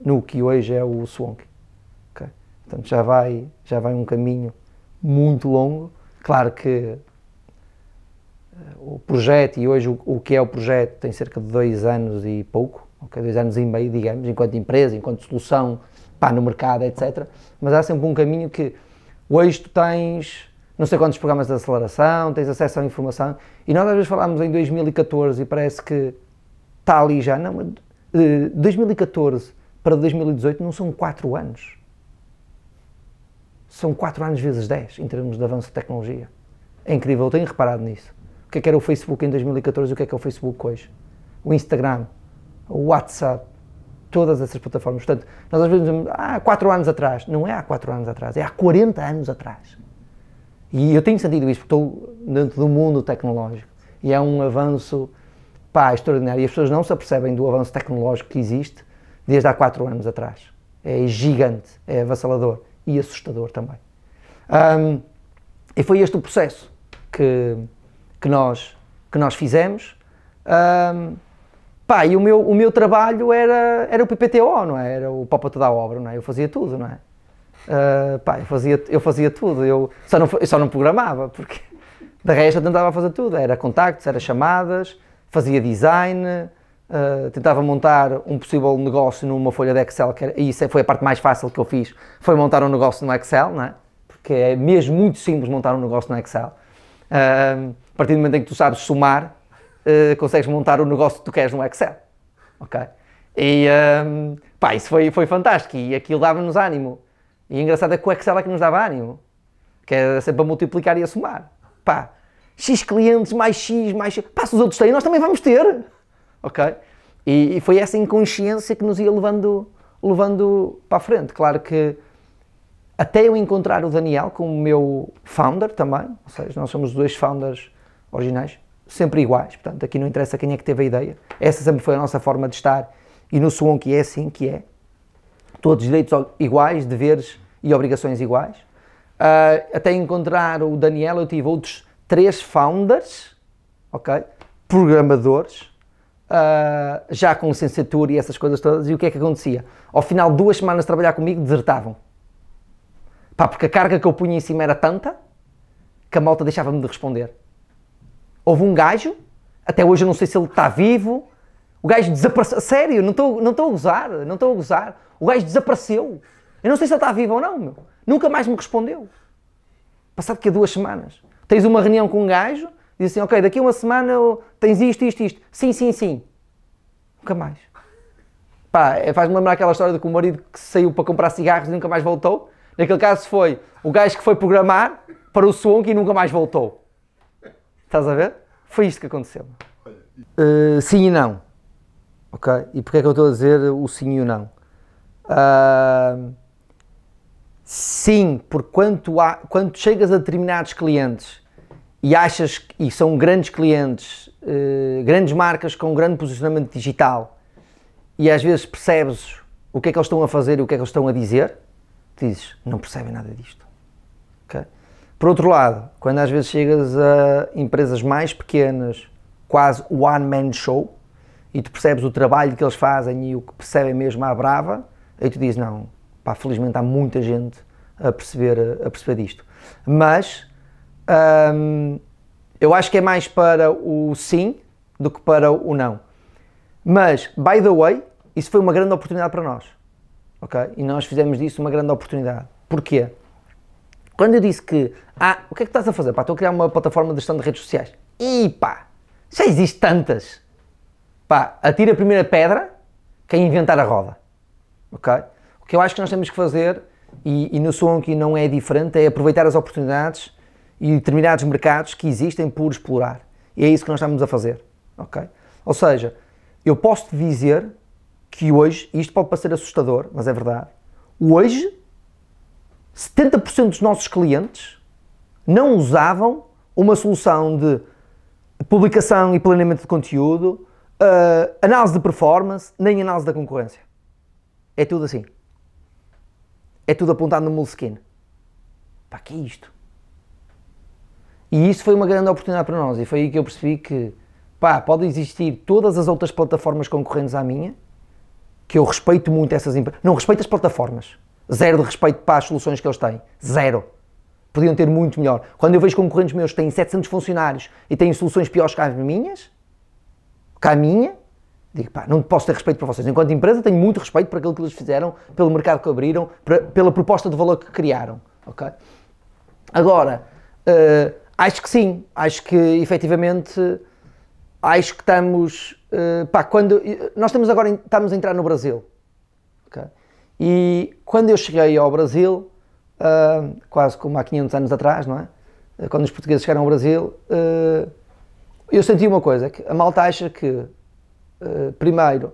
no que hoje é o Swonk. Okay? Portanto, já vai, já vai um caminho muito longo. Claro que eh, o projeto e hoje o, o que é o projeto tem cerca de dois anos e pouco okay, dois anos e meio, digamos, enquanto empresa, enquanto solução pá, no mercado, etc. Mas há sempre um caminho que hoje tu tens não sei quantos programas de aceleração, tens acesso à informação, e nós às vezes falámos em 2014 e parece que está ali já, não, 2014 eh, para 2018 não são 4 anos. São 4 anos vezes 10 em termos de avanço de tecnologia. É incrível, eu tenho reparado nisso. O que é que era o Facebook em 2014 e o que é que é o Facebook hoje? O Instagram, WhatsApp, todas essas plataformas. Portanto, nós às vezes dizemos, ah, há 4 anos atrás. Não é há 4 anos atrás, é há 40 anos atrás. E eu tenho sentido isso, porque estou dentro do mundo tecnológico. E é um avanço, pá, extraordinário. E as pessoas não se apercebem do avanço tecnológico que existe desde há 4 anos atrás. É gigante, é avassalador e assustador também. Um, e foi este o processo que, que, nós, que nós fizemos. Um, Pá, e o meu, o meu trabalho era, era o PPTO, não é? Era o Papa Toda a Obra, não é? Eu fazia tudo, não é? Uh, pá, eu fazia, eu fazia tudo, eu só, não, eu só não programava, porque da resto eu tentava fazer tudo, era contactos, era chamadas, fazia design, uh, tentava montar um possível negócio numa folha de Excel, que era, e isso foi a parte mais fácil que eu fiz, foi montar um negócio no Excel, não é? Porque é mesmo muito simples montar um negócio no Excel. Uh, a partir do momento em que tu sabes somar, eh, consegues montar o negócio que tu queres no Excel. Ok? E um, ehm, pá, isso foi, foi fantástico e aquilo dava-nos ânimo. E engraçado é que o Excel é que nos dava ânimo, que era é sempre a multiplicar e a somar. Pá, X clientes, mais X, mais X. Pá, se os outros têm, nós também vamos ter. Ok? E, e foi essa inconsciência que nos ia levando, levando para a frente. Claro que até eu encontrar o Daniel como meu founder também, ou seja, nós somos os dois founders originais, sempre iguais, portanto, aqui não interessa quem é que teve a ideia, essa sempre foi a nossa forma de estar e no Suon que é assim que é. Todos direitos iguais, deveres e obrigações iguais. Uh, até encontrar o Daniel, eu tive outros três founders, ok? Programadores, uh, já com licenciatura e essas coisas todas. E o que é que acontecia? Ao final de duas semanas de trabalhar comigo, desertavam. Pá, porque a carga que eu punha em cima era tanta que a malta deixava-me de responder houve um gajo, até hoje eu não sei se ele está vivo, o gajo desapareceu. Sério, não estou não a gozar, não estou a gozar. O gajo desapareceu. Eu não sei se ele está vivo ou não, meu. Nunca mais me respondeu. Passado que há duas semanas. Tens uma reunião com um gajo, diz assim, ok, daqui a uma semana tens isto, isto, isto. Sim, sim, sim. Nunca mais. Pá, é, faz-me lembrar aquela história de que o marido que saiu para comprar cigarros e nunca mais voltou. Naquele caso foi o gajo que foi programar para o som e nunca mais voltou. Estás a ver? Foi isto que aconteceu. Uh, sim e não. Ok? E porquê é que eu estou a dizer o sim e o não? Uh, sim, porque quando, há, chegas a determinados clientes e achas que e são grandes clientes, uh, grandes marcas com um grande posicionamento digital e às vezes percebes o que é que eles estão a fazer e o que é que eles estão a dizer, dizes, não percebem nada disto. ok? Por outro lado, quando às vezes chegas a empresas mais pequenas, quase one-man show, e tu percebes o trabalho que eles fazem e o que percebem mesmo à brava, aí tu dizes, não, pá, felizmente há muita gente a perceber, a perceber disto. Mas, hum, eu acho que é mais para o sim do que para o não. Mas, by the way, isso foi uma grande oportunidade para nós, ok? E nós fizemos disso uma grande oportunidade. Porquê? Quando eu disse que, ah, o que é que estás a fazer? Pá, estou a criar uma plataforma de gestão de redes sociais. E pá, já existe tantas. Pá, atira a primeira pedra, quem é inventar a roda. Ok? O que eu acho que nós temos que fazer, e, e no som que não é diferente, é aproveitar as oportunidades e determinados mercados que existem por explorar. E é isso que nós estamos a fazer. Ok? Ou seja, eu posso te dizer que hoje, isto pode parecer assustador, mas é verdade, hoje 70% dos nossos clientes não usavam uma solução de publicação e planeamento de conteúdo, uh, análise de performance, nem análise da concorrência. É tudo assim. É tudo apontado no Moleskine. Pá, que é isto? E isso foi uma grande oportunidade para nós. E foi aí que eu percebi que, pá, podem existir todas as outras plataformas concorrentes à minha, que eu respeito muito essas empresas. Não, respeito as plataformas. Zero de respeito para as soluções que eles têm. Zero. Podiam ter muito melhor. Quando eu vejo concorrentes meus que têm 700 funcionários e têm soluções piores que as minhas, que a minha, digo, pá, não posso ter respeito para vocês. Enquanto empresa, tenho muito respeito por aquilo que eles fizeram, pelo mercado que abriram, pela proposta de valor que criaram. ok Agora, uh, acho que sim. Acho que efetivamente acho que estamos. Uh, pá, quando, eh, nós estamos agora estamos a entrar no Brasil. E quando eu cheguei ao Brasil, uh, quase como há 500 anos atrás, não é? Ah, quando os portugueses chegaram ao Brasil, uh, eu senti uma coisa, que a malta acha que, uh, primeiro,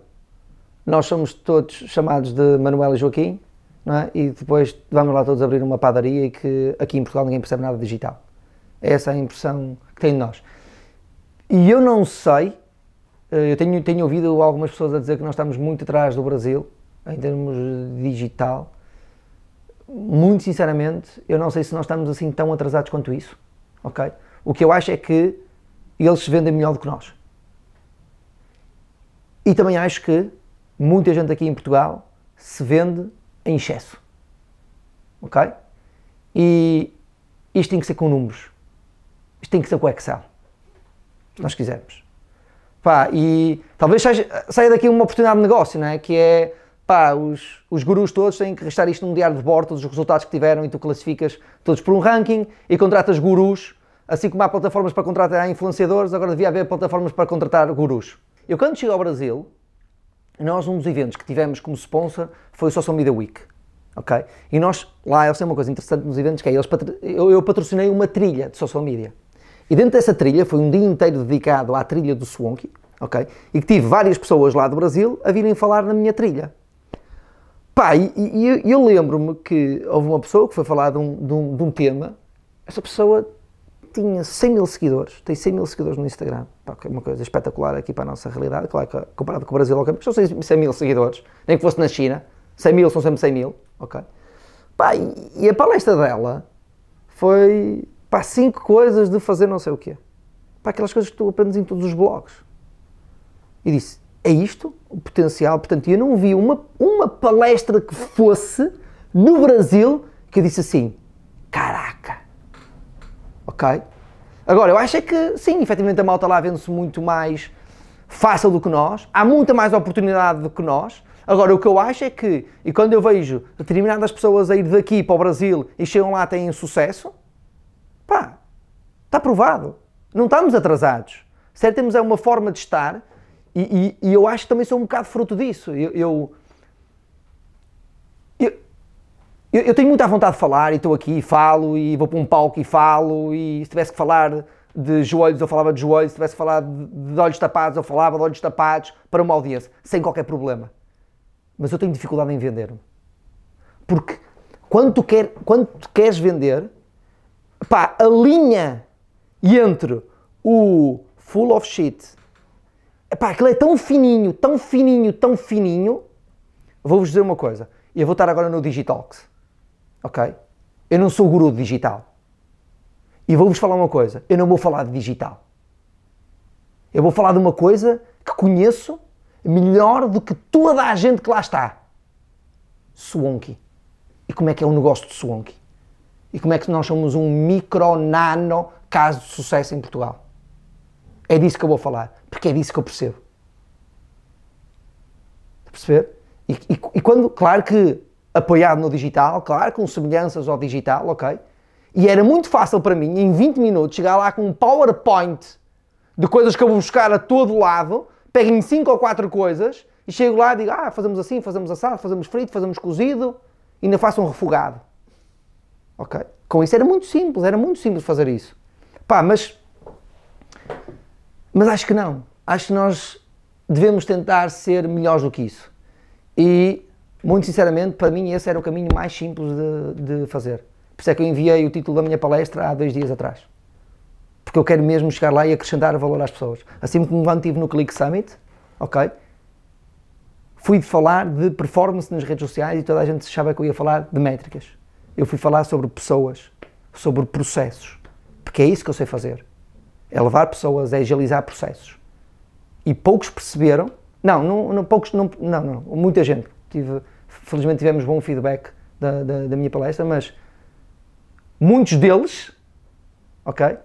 nós somos todos chamados de Manuel e Joaquim, não é? E depois vamos lá todos abrir uma padaria e que aqui em Portugal ninguém percebe nada digital. Essa é a impressão que tem de nós. E eu não sei, eu tenho, tenho ouvido algumas pessoas a dizer que nós estamos muito atrás do Brasil, em termos digital, muito sinceramente, eu não sei se nós estamos assim tão atrasados quanto isso, ok? O que eu acho é que eles se vendem melhor do que nós. E também acho que muita gente aqui em Portugal se vende em excesso, ok? E isto tem que ser com números, isto tem que ser com Excel, se nós quisermos. Pá, e talvez saia, saia daqui uma oportunidade de negócio, não é? Que é pá, os, os gurus todos têm que restar isto num diário de bordo, todos os resultados que tiveram e tu classificas todos por um ranking e contratas gurus, assim como há plataformas para contratar influenciadores, agora devia haver plataformas para contratar gurus. Eu quando cheguei ao Brasil, nós um dos eventos que tivemos como sponsor foi o Social Media Week. Ok? E nós, lá, eu sei uma coisa interessante nos eventos que é, eles eu, eu patrocinei uma trilha de social media. E dentro dessa trilha, foi um dia inteiro dedicado à trilha do Swonky, ok? E que tive várias pessoas lá do Brasil a virem falar na minha trilha. Pá, e, e eu lembro-me que houve uma pessoa que foi falar de um, de, um, de um, tema, essa pessoa tinha 100 mil seguidores, tem 100 mil seguidores no Instagram, pá, que é uma coisa espetacular aqui para a nossa realidade, claro que comparado com o Brasil, ok, são 100 mil seguidores, nem que fosse na China, 100 mil são sempre 100 mil, ok? Pá, e, e a palestra dela foi, para 5 coisas de fazer não sei o quê, para aquelas coisas que tu aprendes em todos os blogs. E disse, é isto o potencial. Portanto, eu não vi uma, uma palestra que fosse no Brasil que eu disse assim: caraca, ok? Agora, eu acho é que sim, efetivamente a malta lá vende-se muito mais fácil do que nós, há muita mais oportunidade do que nós. Agora, o que eu acho é que, e quando eu vejo determinadas pessoas a ir daqui para o Brasil e chegam lá têm sucesso, pá, está provado. Não estamos atrasados. Certo, temos é uma forma de estar e, e, e, eu acho que também sou um bocado fruto disso. Eu, eu, eu, eu tenho muita vontade de falar e estou aqui e falo e vou para um palco e falo e se tivesse que falar de joelhos eu falava de joelhos, se tivesse que falar de, de olhos tapados eu falava de olhos tapados para uma audiência, sem qualquer problema. Mas eu tenho dificuldade em vender-me. Porque quando tu, quer, quando tu queres vender, pá, a linha entre o full of shit Epá, aquilo é tão fininho, tão fininho, tão fininho. Vou-vos dizer uma coisa. Eu vou estar agora no Digitalx. Ok? Eu não sou o guru de digital. E vou-vos falar uma coisa. Eu não vou falar de digital. Eu vou falar de uma coisa que conheço melhor do que toda a gente que lá está. Suonki. E como é que é o negócio de Suonki? E como é que nós somos um micro-nano caso de sucesso em Portugal? É disso que eu vou falar, porque é disso que eu percebo. Está a perceber? E, e, e, quando, claro que apoiado no digital, claro, com semelhanças ao digital, ok? E era muito fácil para mim, em 20 minutos, chegar lá com um PowerPoint de coisas que eu vou buscar a todo lado, pego em 5 ou 4 coisas e chego lá e digo, ah, fazemos assim, fazemos assado, fazemos frito, fazemos cozido, e ainda faço um refogado. Ok? Com isso era muito simples, era muito simples fazer isso. Pá, mas mas acho que não. Acho que nós devemos tentar ser melhores do que isso. E, muito sinceramente, para mim esse era o caminho mais simples de, de fazer. Por isso é que eu enviei o título da minha palestra há dois dias atrás. Porque eu quero mesmo chegar lá e acrescentar valor às pessoas. Assim como estive no Click Summit, ok? Fui de falar de performance nas redes sociais e toda a gente achava que eu ia falar de métricas. Eu fui falar sobre pessoas, sobre processos, porque é isso que eu sei fazer é levar pessoas, é agilizar processos. E poucos perceberam, não, não, não poucos, não, não, não, muita gente, tive, felizmente tivemos bom feedback da, da, da minha palestra, mas muitos deles, ok,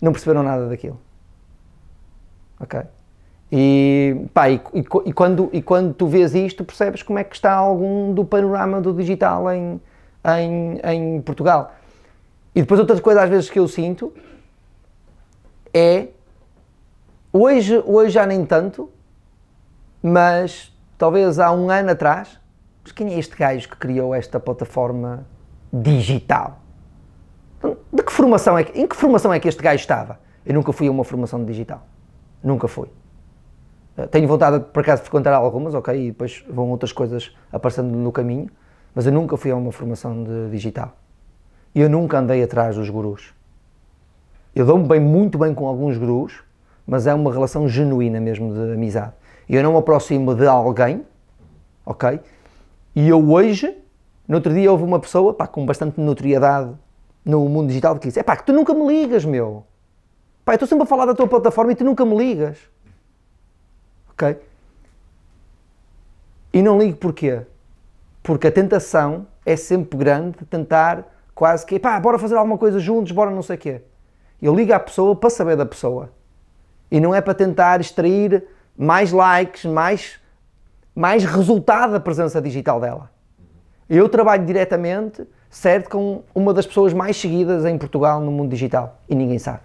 não perceberam nada daquilo. Ok? E, pá, e, e, e, quando, e quando tu vês isto, percebes como é que está algum do panorama do digital em, em, em Portugal. E depois outra coisa às vezes que eu sinto é hoje, hoje já nem tanto, mas talvez há um ano atrás, mas quem é este gajo que criou esta plataforma digital? De que formação é que, em que formação é que este gajo estava? Eu nunca fui a uma formação digital. Nunca fui. Eh, tenho vontade, por acaso, de frequentar algumas, ok, e depois vão outras coisas aparecendo no caminho, mas eu nunca fui a uma formação de digital. E eu nunca andei atrás dos gurus. Eu dou-me bem, muito bem com alguns gurus, mas é uma relação genuína mesmo de amizade. Eu não me aproximo de alguém, ok? E eu hoje, no outro dia, houve uma pessoa pá, com bastante notoriedade no mundo digital que disse: É pá, que tu nunca me ligas, meu. Pá, eu estou sempre a falar da tua plataforma e tu nunca me ligas. Ok? E não ligo porquê? Porque a tentação é sempre grande de tentar quase que, pá, bora fazer alguma coisa juntos, bora não sei o quê. Eu ligo à pessoa para saber da pessoa. E não é para tentar extrair mais likes, mais, mais resultado da presença digital dela. Eu trabalho diretamente, certo, com uma das pessoas mais seguidas em Portugal no mundo digital. E ninguém sabe.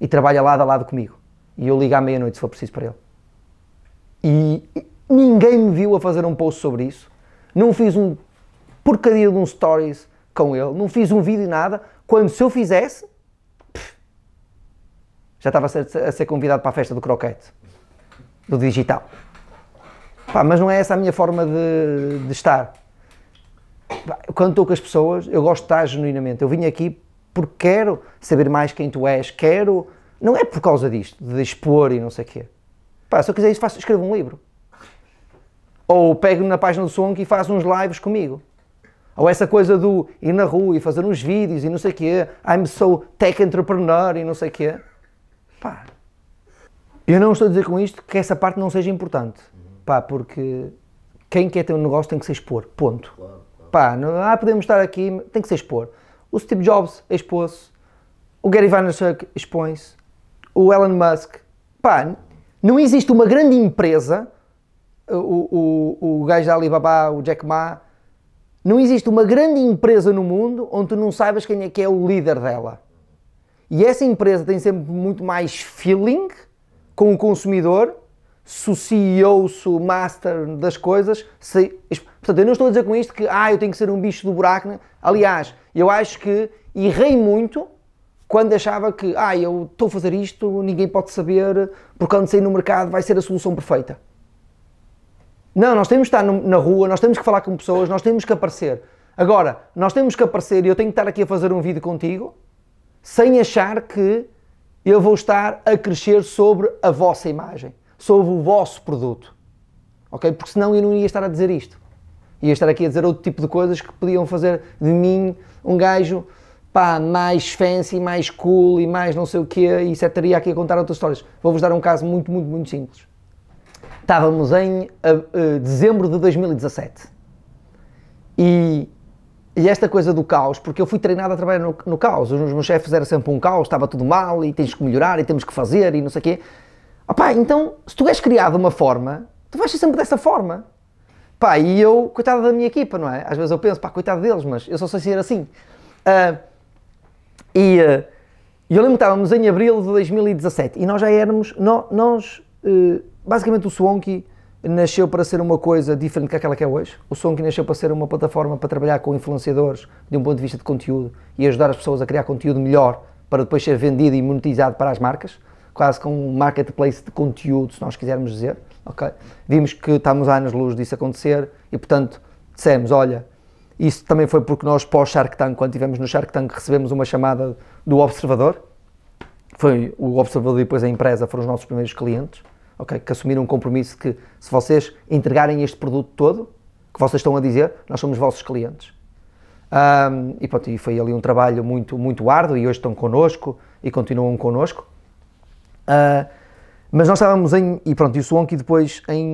E trabalha lado a lado comigo. E eu ligo à meia-noite se for preciso para ele. E ninguém me viu a fazer um post sobre isso. Não fiz um porcaria de um stories com ele. Não fiz um vídeo, nada. Quando se eu fizesse, já estava a ser, a ser convidado para a festa do croquete, do digital. Pá, mas não é essa a minha forma de, de estar. Pá, quando estou com as pessoas, eu gosto de estar genuinamente. Eu vim aqui porque quero saber mais quem tu és, quero. Não é por causa disto, de expor e não sei o quê. Pá, se eu quiser isso, faço, escrevo um livro. Ou pego na página do Song e faço uns lives comigo. Ou essa coisa do ir na rua e fazer uns vídeos e não sei o quê, I'm so tech entrepreneur e não sei o quê. Pá. Eu não estou a dizer com isto que essa parte não seja importante. Pá, porque quem quer ter um negócio tem que se expor. Ponto. Claro, claro. Pá, não, ah, podemos estar aqui, tem que se expor. O Steve Jobs expôs-se. O Gary Vaynerchuk expõe-se. O Elon Musk. Pá, não existe uma grande empresa. O, o, o gajo da Alibaba, o Jack Ma. Não existe uma grande empresa no mundo onde tu não saibas quem é que é o líder dela. E essa empresa tem sempre muito mais feeling com o consumidor se o CEO, se o master das coisas. Se... Portanto, eu não estou a dizer com isto que ah, eu tenho que ser um bicho do buraco. Né? Aliás, eu acho que errei muito quando achava que ah, eu estou a fazer isto, ninguém pode saber, porque quando sair no mercado vai ser a solução perfeita. Não, nós temos que estar na rua, nós temos que falar com pessoas, nós temos que aparecer. Agora, nós temos que aparecer e eu tenho que estar aqui a fazer um vídeo contigo sem achar que eu vou estar a crescer sobre a vossa imagem, sobre o vosso produto. Ok? Porque senão eu não ia estar a dizer isto. Ia estar aqui a dizer outro tipo de coisas que podiam fazer de mim um gajo pá, mais fancy, mais cool e mais não sei o quê, e isso é estaria aqui a contar outras histórias. Vou-vos dar um caso muito, muito, muito simples. Estávamos em uh, uh, dezembro de 2017 e e esta coisa do caos, porque eu fui treinado a trabalhar no, no caos, os meus chefes eram sempre um caos, estava tudo mal e tens que melhorar e temos que fazer e não sei o quê. Opá, então, se tu és criado de uma forma, tu vais ser sempre dessa forma. Pá, e eu, coitado da minha equipa, não é? Às vezes eu penso, pá, coitado deles, mas eu só sei ser assim. Uh, e uh, eu lembro que estávamos em abril de 2017 e nós já éramos, no, nós, uh, basicamente o Swonky nasceu para ser uma coisa diferente daquela que é hoje. O Sonky nasceu para ser uma plataforma para trabalhar com influenciadores de um ponto de vista de conteúdo e ajudar as pessoas a criar conteúdo melhor para depois ser vendido e monetizado para as marcas, quase como um marketplace de conteúdo, se nós quisermos dizer. Okay? Vimos que estamos há anos-luz disso acontecer e, portanto, dissemos, olha, isso também foi porque nós, pós-Shark Tank, quando estivemos no Shark Tank, recebemos uma chamada do Observador, foi o Observador e depois a empresa foram os nossos primeiros clientes, ok? Que assumiram um compromisso que se vocês entregarem este produto todo, que vocês estão a dizer, nós somos vossos clientes. Um, e, pronto, e foi ali um trabalho muito, muito árduo e hoje estão connosco e continuam connosco. Uh, mas nós estávamos em, e pronto, e o Swonky depois, em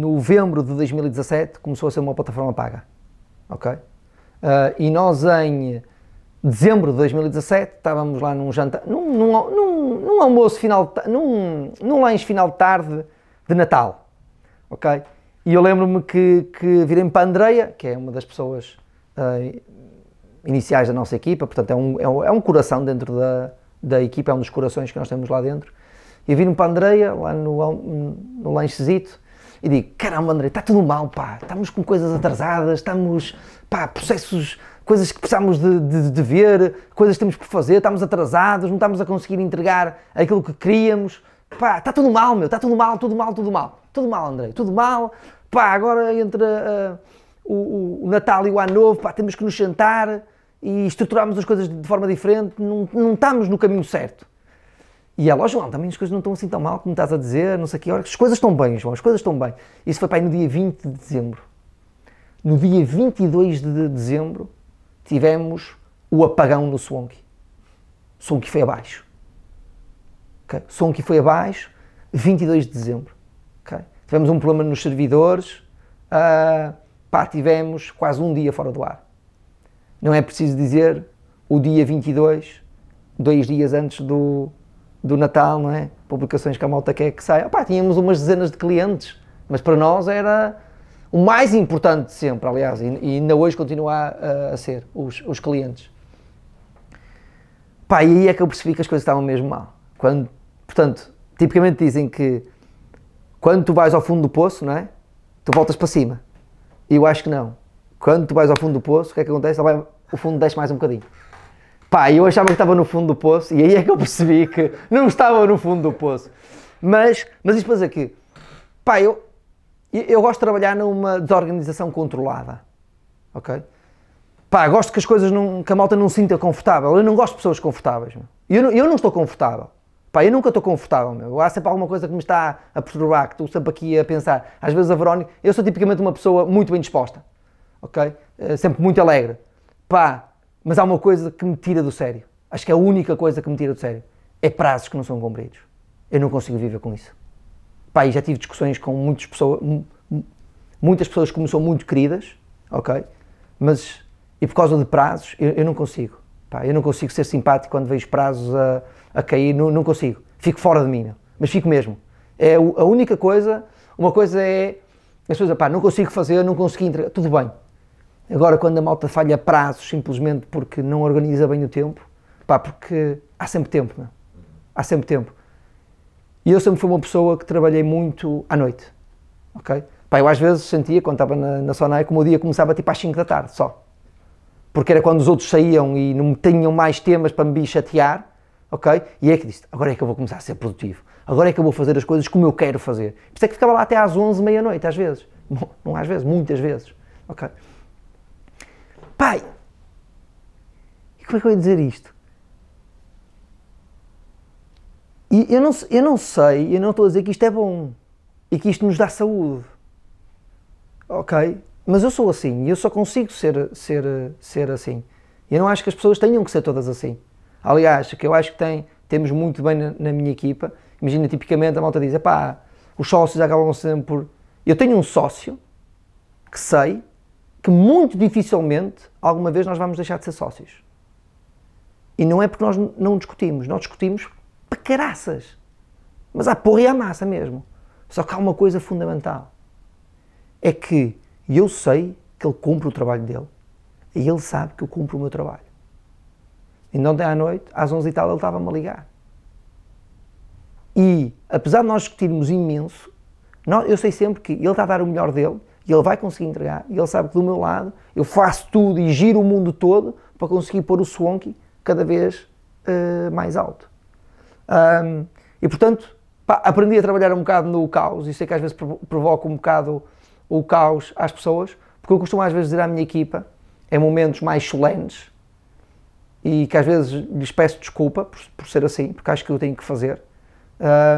novembro de 2017, começou a ser uma plataforma paga, ok? Uh, e nós em dezembro de 2017, estávamos lá num jantar, num, num, num, num almoço final, num, num lanche final de tarde de Natal, ok? E eu lembro-me que, que virei para a Andrea, que é uma das pessoas uh, iniciais da nossa equipa, portanto é um, é um, é um, coração dentro da, da equipa, é um dos corações que nós temos lá dentro, e vim para a Andrea, lá no, no lanchezito, e digo, caramba André, está tudo mal, pá, estamos com coisas atrasadas, estamos, pá, processos coisas que precisamos de, de, de, ver, coisas que temos por fazer, estamos atrasados, não estamos a conseguir entregar aquilo que queríamos. Pá, está tudo mal, meu, está tudo mal, tudo mal, tudo mal. Tudo mal, André, tudo mal. Pá, agora entre uh, ah, o, o, Natal e o Ano Novo, pá, temos que nos sentar e estruturarmos as coisas de forma diferente, não, não estamos no caminho certo. E ela, oh, João, também as coisas não estão assim tão mal como estás a dizer, não sei que horas. As coisas estão bem, João, as coisas estão bem. Isso foi para aí no dia 20 de dezembro. No dia 22 de dezembro, tivemos o apagão no Swanky. Swanky foi abaixo. Okay? foi abaixo 22 de dezembro. Okay? Tivemos um problema nos servidores, uh, pá, tivemos quase um dia fora do ar. Não é preciso dizer o dia 22, dois dias antes do, do Natal, não é? Publicações que a malta quer que saia. pá tínhamos umas dezenas de clientes, mas para nós era o mais importante de sempre, aliás, e, e ainda hoje continua a, a, ser, os, os clientes. Pá, e aí é que eu percebi que as coisas estavam mesmo mal. Quando, portanto, tipicamente dizem que quando tu vais ao fundo do poço, não é? Tu voltas para cima. E eu acho que não. Quando tu vais ao fundo do poço, o que é que acontece? o fundo desce mais um bocadinho. Pá, eu achava que estava no fundo do poço e aí é que eu percebi que não estava no fundo do poço. Mas, mas isto para dizer que, pá, eu, eu gosto de trabalhar numa desorganização controlada. Ok? Pá, gosto que as coisas não, que a malta não se sinta confortável. Eu não gosto de pessoas confortáveis. Meu. Eu, não, eu não estou confortável. Pá, eu nunca estou confortável, meu. Há sempre alguma coisa que me está a perturbar, que estou sempre aqui a pensar. Às vezes a Verónica, eu sou tipicamente uma pessoa muito bem disposta, ok? É sempre muito alegre. Pá, mas há uma coisa que me tira do sério. Acho que é a única coisa que me tira do sério. É prazos que não são cumpridos. Eu não consigo viver com isso pá, já tive discussões com muitas pessoas, muitas pessoas que me são muito queridas, ok? Mas, e por causa de prazos, eu, eu não consigo. Pá, eu não consigo ser simpático quando vejo prazos a, a cair, não, não consigo. Fico fora de mim, mas fico mesmo. É a única coisa, uma coisa é, as pessoas, pá, não consigo fazer, não consegui entregar, tudo bem. Agora, quando a malta falha prazos simplesmente porque não organiza bem o tempo, pá, porque há sempre tempo, não? Há sempre tempo. E eu sempre fui uma pessoa que trabalhei muito à noite, ok? Pá, eu às vezes sentia, quando estava na, na Sonai, como o dia começava tipo às 5 da tarde só. Porque era quando os outros saíam e não tinham mais temas para me chatear, ok? E é que disse, agora é que eu vou começar a ser produtivo. Agora é que eu vou fazer as coisas como eu quero fazer. Por isso é que ficava lá até às 11, meia-noite, às vezes. não às vezes, muitas vezes, ok? Pai, como é que eu ia dizer isto? E eu não, eu não sei, eu não estou a dizer que isto é bom e que isto nos dá saúde. Ok? Mas eu sou assim e eu só consigo ser, ser, ser assim. Eu não acho que as pessoas tenham que ser todas assim. Aliás, que eu acho que tem, temos muito bem na, na minha equipa. Imagina, tipicamente a malta diz: pá, os sócios acabam sempre por. Eu tenho um sócio que sei que muito dificilmente alguma vez nós vamos deixar de ser sócios. E não é porque nós não discutimos, nós discutimos caraças. Mas há porra e há massa mesmo. Só que há uma coisa fundamental. É que eu sei que ele cumpre o trabalho dele. E ele sabe que eu cumpro o meu trabalho. E ontem à noite, às 11 e tal, ele estava-me a ligar. E, apesar de nós discutirmos imenso, nós, eu sei sempre que ele está a dar o melhor dele e ele vai conseguir entregar. E ele sabe que do meu lado eu faço tudo e giro o mundo todo para conseguir pôr o Swonky cada vez uh, mais alto. Um, e portanto, pá, aprendi a trabalhar um bocado no caos e sei que às vezes provoco um bocado o caos às pessoas, porque eu costumo às vezes dizer à minha equipa, em é momentos mais solenes, e que às vezes lhes peço desculpa por, por ser assim, porque acho que eu tenho que fazer.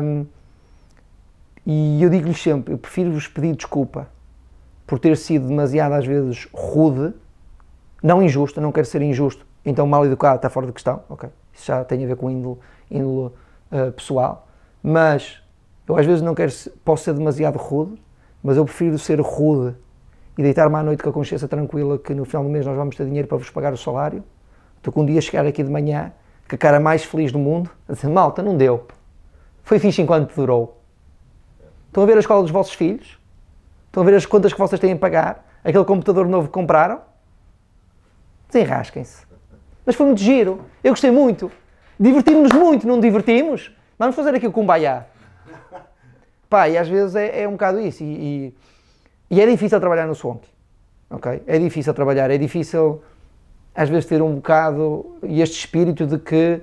Um, e eu digo-lhes sempre: eu prefiro-vos pedir desculpa por ter sido demasiado às vezes rude, não injusto, não quero ser injusto, então mal educado está fora de questão, ok? Isso já tem a ver com índole índole uh, pessoal, mas eu às vezes não quero, posso ser demasiado rude, mas eu prefiro ser rude e deitar-me à noite com a consciência tranquila que no final do mês nós vamos ter dinheiro para vos pagar o salário, do que um dia chegar aqui de manhã, com a cara mais feliz do mundo, a dizer, malta, não deu. Foi fixe enquanto durou. Estão a ver a escola dos vossos filhos? Estão a ver as contas que vocês têm a pagar? Aquele computador novo que compraram? Desenrasquem-se. Mas foi muito giro. Eu gostei muito. Divertimos-nos muito, não divertimos? Vamos fazer aqui o Kumbaya. Pá, e às vezes é, é um bocado isso. E, e, e, é difícil trabalhar no Swank. ok? É difícil trabalhar, é difícil às vezes ter um bocado e este espírito de que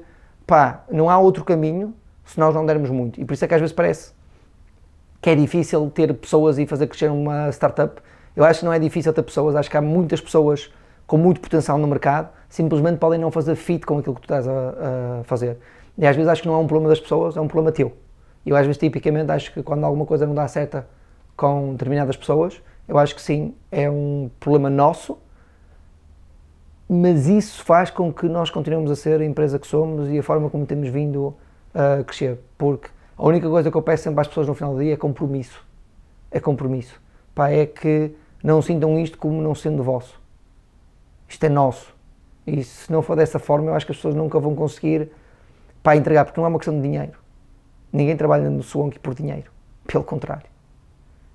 pá, não há outro caminho se nós não dermos muito. E por isso é que às vezes parece que é difícil ter pessoas e fazer crescer uma startup. Eu acho que não é difícil ter pessoas, acho que há muitas pessoas com muito potencial no mercado, simplesmente podem não fazer fit com aquilo que tu estás a, a fazer. E às vezes acho que não é um problema das pessoas, é um problema teu. Eu às vezes tipicamente acho que quando alguma coisa não dá certa com determinadas pessoas, eu acho que sim, é um problema nosso, mas isso faz com que nós continuemos a ser a empresa que somos e a forma como temos vindo a crescer, porque a única coisa que eu peço sempre às pessoas no final do dia é compromisso. É compromisso. Pá, é que não sintam isto como não sendo vosso isto é nosso. E se não for dessa forma, eu acho que as pessoas nunca vão conseguir para entregar, porque não é uma questão de dinheiro. Ninguém trabalha no Swonk por dinheiro. Pelo contrário.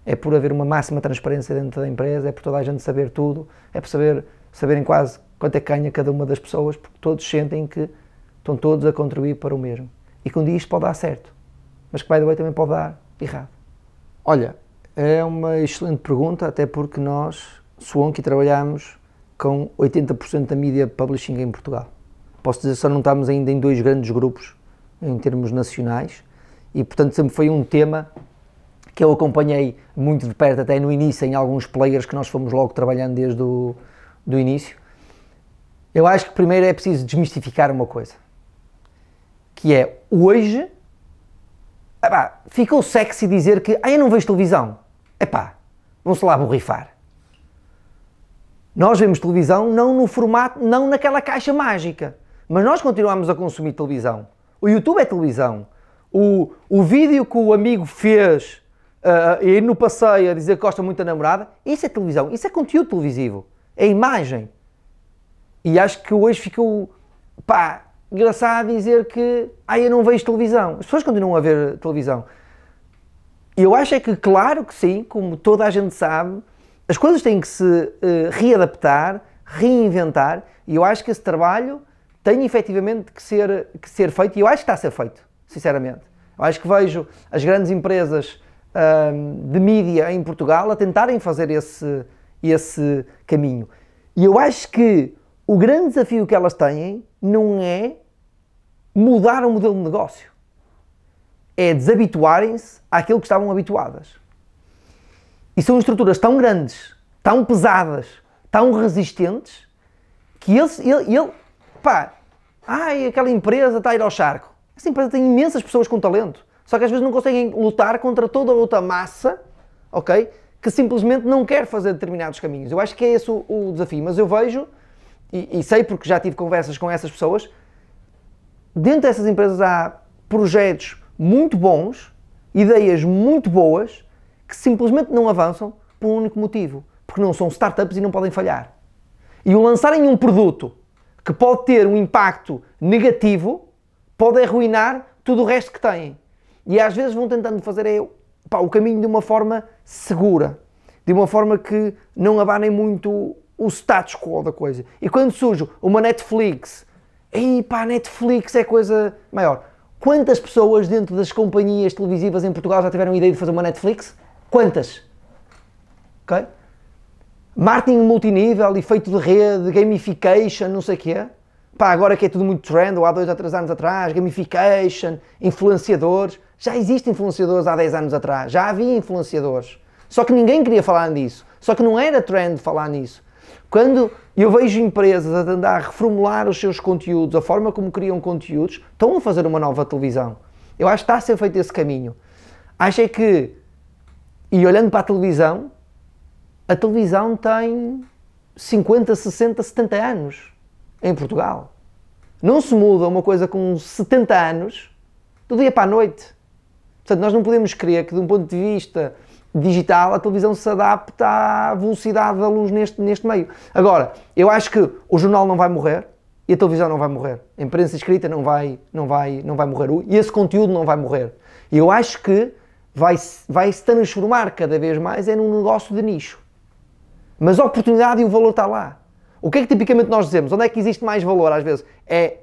É por haver uma máxima transparência dentro da empresa, é por toda a gente saber tudo, é por saber, saberem quase quanto é que ganha cada uma das pessoas, porque todos sentem que estão todos a contribuir para o mesmo. E que um dia isto pode dar certo, mas que, by the way, também pode dar errado. Olha, é uma excelente pergunta, até porque nós, Swonk, trabalhamos com 80% da mídia publishing em Portugal. Posso dizer só não estamos ainda em dois grandes grupos em termos nacionais e portanto sempre foi um tema que eu acompanhei muito de perto até no início em alguns players que nós fomos logo trabalhando desde o do início. Eu acho que primeiro é preciso desmistificar uma coisa, que é hoje epá, ficou sexy dizer que ah, eu não vejo televisão. Epá, vão-se lá borrifar. Nós vemos televisão não no formato, não naquela caixa mágica, mas nós continuamos a consumir televisão. O YouTube é televisão. O, o vídeo que o amigo fez uh, e no passeio a dizer que gosta muito da namorada, isso é televisão, isso é conteúdo televisivo, é imagem. E acho que hoje ficou, pá, engraçado dizer que, ah, eu não vejo televisão. As pessoas continuam a ver televisão. Eu acho é que, claro que sim, como toda a gente sabe, as coisas têm que se uh, readaptar, reinventar, e eu acho que esse trabalho tem efetivamente que ser, que ser feito, e eu acho que está a ser feito, sinceramente. Eu acho que vejo as grandes empresas uh, de mídia em Portugal a tentarem fazer esse, esse caminho. E eu acho que o grande desafio que elas têm não é mudar o modelo de negócio, é desabituarem-se àquilo que estavam habituadas. E são estruturas tão grandes, tão pesadas, tão resistentes, que ele, ele, ele pá, ai, aquela empresa está a ir ao charco. Essa empresa tem imensas pessoas com talento, só que às vezes não conseguem lutar contra toda a outra massa, ok? Que simplesmente não quer fazer determinados caminhos. Eu acho que é esse o, o desafio, mas eu vejo, e, e sei porque já tive conversas com essas pessoas, dentro dessas empresas há projetos muito bons, ideias muito boas, que simplesmente não avançam por um único motivo, porque não são startups e não podem falhar. E o lançarem um produto que pode ter um impacto negativo pode arruinar tudo o resto que têm. E às vezes vão tentando fazer é, pá, o caminho de uma forma segura, de uma forma que não abanem muito o status quo da coisa. E quando surge uma Netflix, aí pá, Netflix é coisa maior. Quantas pessoas dentro das companhias televisivas em Portugal já tiveram ideia de fazer uma Netflix? Quantas? Ok? Marketing multinível, efeito de rede, gamification, não sei o quê. Pá, agora que é tudo muito trend, ou há dois ou três anos atrás, gamification, influenciadores. Já existem influenciadores há 10 anos atrás, já havia influenciadores. Só que ninguém queria falar nisso. Só que não era trend falar nisso. Quando eu vejo empresas a tentar reformular os seus conteúdos, a forma como criam conteúdos, estão a fazer uma nova televisão. Eu acho que está a ser feito esse caminho. Acho é que e olhando para a televisão, a televisão tem 50, 60, 70 anos em Portugal. Não se muda uma coisa com 70 anos do dia para a noite. Portanto, nós não podemos crer que, de um ponto de vista digital, a televisão se adapte à velocidade da luz neste, neste meio. Agora, eu acho que o jornal não vai morrer e a televisão não vai morrer. A imprensa escrita não vai, não vai, não vai morrer. E esse conteúdo não vai morrer. E eu acho que vai, vai se transformar cada vez mais é num negócio de nicho. Mas a oportunidade e o valor está lá. O que é que tipicamente nós dizemos? Onde é que existe mais valor às vezes? É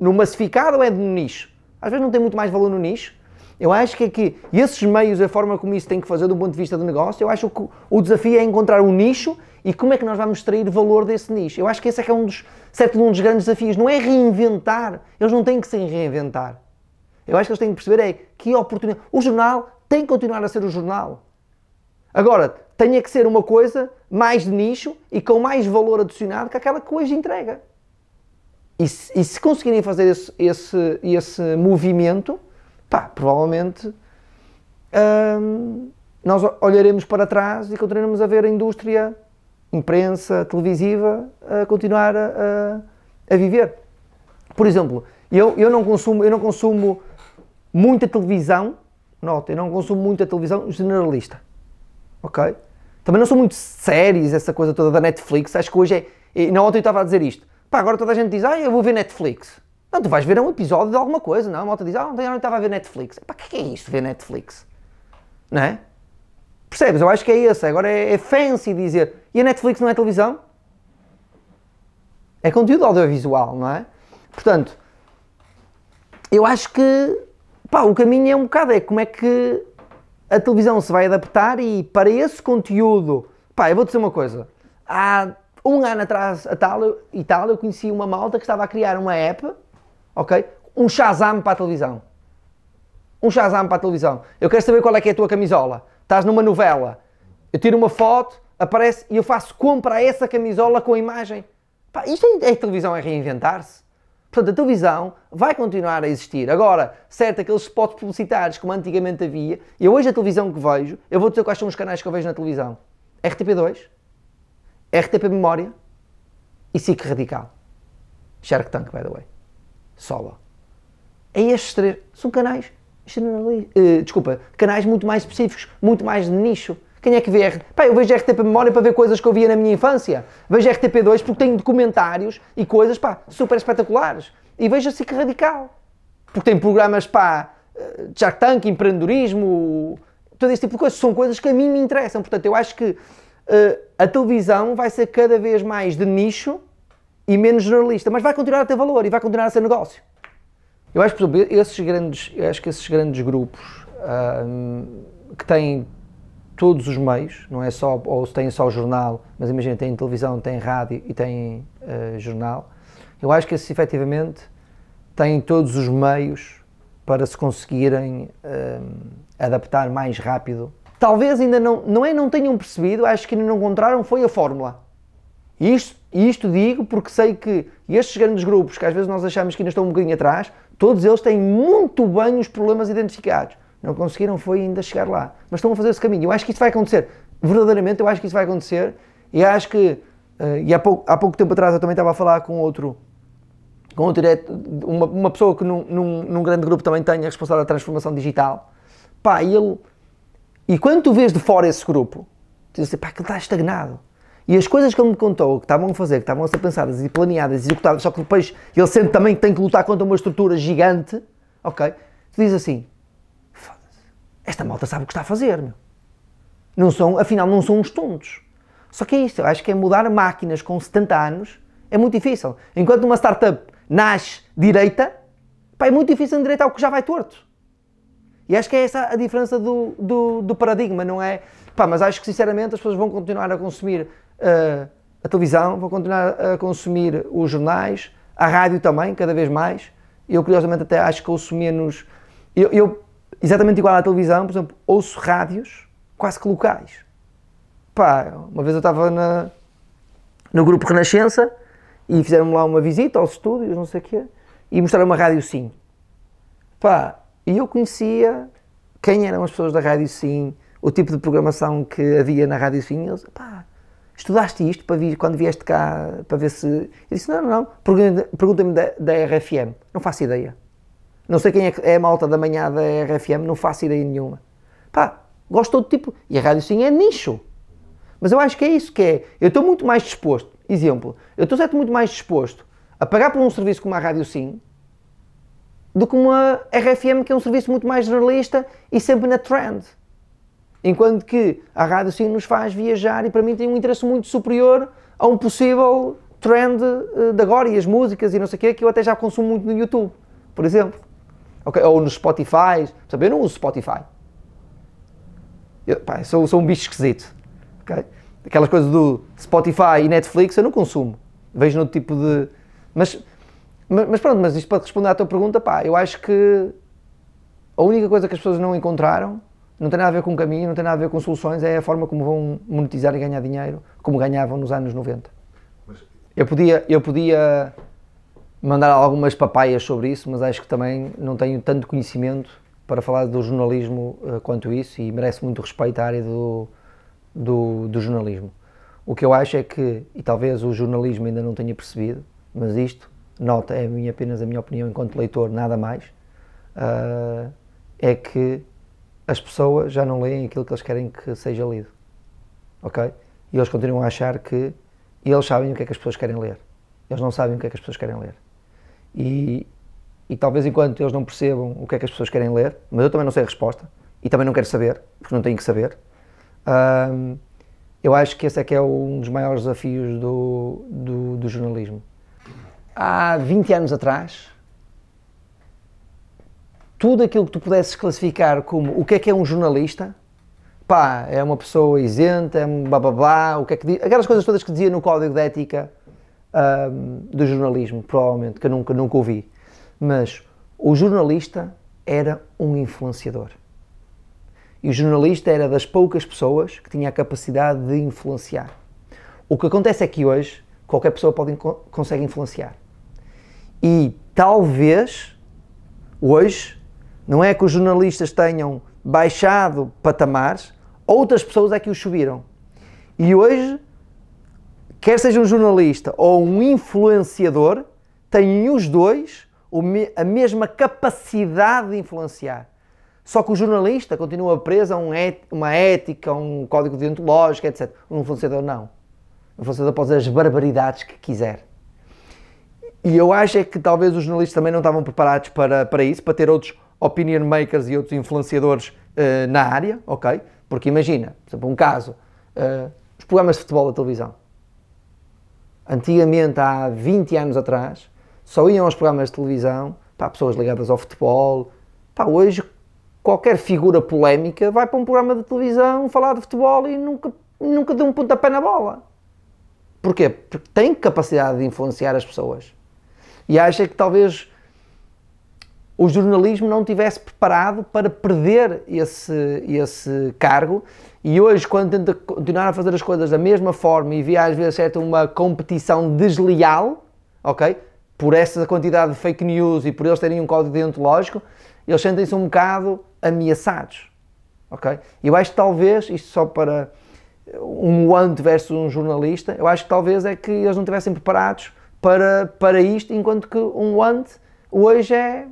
no massificado ou é no nicho? Às vezes não tem muito mais valor no nicho. Eu acho que aqui, é que esses meios, a forma como isso tem que fazer do ponto de vista do negócio, eu acho que o desafio é encontrar um nicho e como é que nós vamos extrair valor desse nicho. Eu acho que esse é que é um dos, certo, um dos grandes desafios. Não é reinventar. Eles não têm que se reinventar. Eu acho que eles têm que perceber é que oportunidade. O jornal tem que continuar a ser o jornal. Agora, tenha que ser uma coisa mais de nicho e com mais valor adicionado que aquela que hoje entrega. E se, e se conseguirem fazer esse, esse, esse movimento, pá, provavelmente hum, nós olharemos para trás e continuaremos a ver a indústria, imprensa, televisiva, a continuar a, a, a viver. Por exemplo, eu, eu, não consumo, eu não consumo muita televisão, Nota, eu não consumo muita televisão generalista. Ok? Também não sou muito séries, essa coisa toda da Netflix. Acho que hoje é. E na ontem eu estava a dizer isto. Pá, agora toda a gente diz, ah, eu vou ver Netflix. Não, tu vais ver um episódio de alguma coisa, não? É? A malta diz, ah, ontem eu estava a ver Netflix. Pá, o que é isto, ver Netflix? Não é? Percebes? Eu acho que é esse. Agora é, é fancy dizer. E a Netflix não é televisão? É conteúdo audiovisual, não é? Portanto, eu acho que Pá, o caminho é um bocado é como é que a televisão se vai adaptar e para esse conteúdo. Pá, eu vou dizer uma coisa. Há um ano atrás, a tal, e tal, eu conheci uma malta que estava a criar uma app, ok? Um Shazam para a televisão. Um Shazam para a televisão. Eu quero saber qual é que é a tua camisola. Estás numa novela. Eu tiro uma foto, aparece e eu faço compra a essa camisola com a imagem. Pá, isto é, é televisão, é reinventar-se. Portanto, a televisão vai continuar a existir. Agora, certo, aqueles spots publicitários como antigamente havia, e hoje a televisão que vejo, eu vou dizer quais são os canais que eu vejo na televisão: RTP2, RTP Memória e SIC Radical. Shark Tank, by the way. solo. É estes três. São canais. Eh, desculpa, canais muito mais específicos, muito mais de nicho. Quem é que vê? Pá, eu vejo RTP Memória para ver coisas que eu via na minha infância. Vejo RTP2 porque tem documentários e coisas, pá, super espetaculares. E vejo a que radical. Porque tem programas, pá, Shark eh, Tank, empreendedorismo, todo esse tipo de coisas. São coisas que a mim me interessam. Portanto, eu acho que uh, a televisão vai ser cada vez mais de nicho e menos generalista. Mas vai continuar a ter valor e vai continuar a ser negócio. Eu acho, por exemplo, esses grandes, eu acho que esses grandes grupos uh, que têm todos os meios, não é só, ou se tem só jornal, mas imagina, tem televisão, tem rádio e tem uh, jornal. Eu acho que esses efetivamente têm todos os meios para se conseguirem uh, adaptar mais rápido. Talvez ainda não, não é não tenham percebido, acho que ainda não encontraram, foi a fórmula. E isto, isto digo porque sei que estes grandes grupos, que às vezes nós achamos que ainda estão um bocadinho atrás, todos eles têm muito bem os problemas identificados não conseguiram foi ainda chegar lá. Mas estão a fazer esse caminho. Eu acho que isso vai acontecer. Verdadeiramente eu acho que isso vai acontecer. E acho que, eh, e há pouco, há pouco tempo atrás eu também estava a falar com outro, com outro direto, uma, uma pessoa que num, num, num grande grupo também tem a responsabilidade da transformação digital. Pá, e ele... E quando tu vês de fora esse grupo, tu dizes, pá, que ele está estagnado. E as coisas que ele me contou, que estavam a fazer, que estavam a ser pensadas e planeadas e executadas, só que depois ele sente também que tem que lutar contra uma estrutura gigante, ok? Tu dizes assim, esta malta sabe o que está a fazer, meu. Não são, afinal, não são uns tontos. Só que é isto, eu acho que é mudar máquinas com 70 anos é muito difícil. Enquanto uma startup nasce direita, pá, é muito difícil endireitar o que já vai torto. E acho que é essa a diferença do, do, do paradigma, não é? Pá, mas acho que sinceramente as pessoas vão continuar a consumir uh, a televisão, vão continuar a consumir os jornais, a rádio também, cada vez mais. Eu curiosamente até acho que ouço menos. Eu, eu exatamente igual à televisão, por exemplo, ouço rádios quase que locais. Pá, uma vez eu estava na, no grupo Renascença e fizeram me lá uma visita aos estúdios, não sei o quê, e mostraram uma Rádio Sim. Pá, e eu conhecia quem eram as pessoas da Rádio Sim, o tipo de programação que havia na Rádio Sim. Eles, pá, estudaste isto para vir, quando vieste cá para ver se. Eu disse: não, não, não, pergunta-me da, da RFM. Não faço ideia. Não sei quem é, é a malta da manhã da RFM, não faço ideia nenhuma. Pá, gosto de tipo. E a rádio sim é nicho. Mas eu acho que é isso que é. Eu estou muito mais disposto, exemplo, eu estou certo muito mais disposto a pagar por um serviço como a Rádio Sim do que uma RFM que é um serviço muito mais realista e sempre na trend. Enquanto que a Rádio Sim nos faz viajar e para mim tem um interesse muito superior a um possível trend eh, de agora e as músicas e não sei o quê, que eu até já consumo muito no YouTube, por exemplo okay? ou nos Spotify. Sabe? Eu não uso Spotify. Eu, pá, sou, sou um bicho esquisito. Okay? Aquelas coisas do Spotify e Netflix eu não consumo. Vejo no tipo de. Mas, mas pronto, mas isto para responder à tua pergunta, pá, eu acho que a única coisa que as pessoas não encontraram não tem nada a ver com o caminho, não tem nada a ver com soluções, é a forma como vão monetizar e ganhar dinheiro, como ganhavam nos anos 90. Mas... Eu podia, eu podia mandar algumas papaias sobre isso, mas acho que também não tenho tanto conhecimento para falar do jornalismo eh, quanto isso e merece muito respeito a área do, do, do jornalismo. O que eu acho é que, e talvez o jornalismo ainda não tenha percebido, mas isto, nota, é a minha, apenas a minha opinião enquanto leitor, nada mais, uh, é que as pessoas já não leem aquilo que eles querem que seja lido. Ok? E eles continuam a achar que eles sabem o que é que as pessoas querem ler. Eles não sabem o que é que as pessoas querem ler. E, e talvez enquanto eles não percebam o que é que as pessoas querem ler, mas eu também não sei a resposta e também não quero saber, porque não tenho que saber. Um, eu acho que esse é que é um dos maiores desafios do, do, do jornalismo. Há 20 anos atrás, tudo aquilo que tu pudesses classificar como o que é que é um jornalista, pá, é uma pessoa isenta, é um blá blá blá, o que é que diz, aquelas coisas todas que dizia no código de ética um, do jornalismo, provavelmente, que eu nunca, nunca ouvi. Mas o jornalista era um influenciador. E o jornalista era das poucas pessoas que tinha a capacidade de influenciar. O que acontece é que hoje qualquer pessoa pode, consegue influenciar. E talvez hoje não é que os jornalistas tenham baixado patamares, outras pessoas é que os subiram. E hoje quer seja um jornalista ou um influenciador, têm os dois a mesma capacidade de influenciar. Só que o jornalista continua preso a um uma ética, a um código deontológico, etc. O um influenciador não. O influenciador pode dizer as barbaridades que quiser. E eu acho é que talvez os jornalistas também não estavam preparados para, para isso, para ter outros opinion makers e outros influenciadores uh, na área, ok? Porque imagina, por exemplo, um caso, uh, os programas de futebol da televisão. Antigamente, há 20 anos atrás, só iam aos programas de televisão pá, pessoas ligadas ao futebol. Pá, hoje, qualquer figura polémica vai para um programa de televisão falar de futebol e nunca, nunca deu um pontapé na bola. Porquê? Porque tem capacidade de influenciar as pessoas. E acha que talvez o jornalismo não tivesse preparado para perder esse, esse cargo e hoje, quando tenta continuar a fazer as coisas da mesma forma e via às vezes certa uma competição desleal, ok? Por essa quantidade de fake news e por eles terem um código deontológico, eles sentem-se um bocado ameaçados, ok? Eu acho que talvez, isto só para um ante versus um jornalista, eu acho que talvez é que eles não estivessem preparados para, para isto, enquanto que um ante hoje é,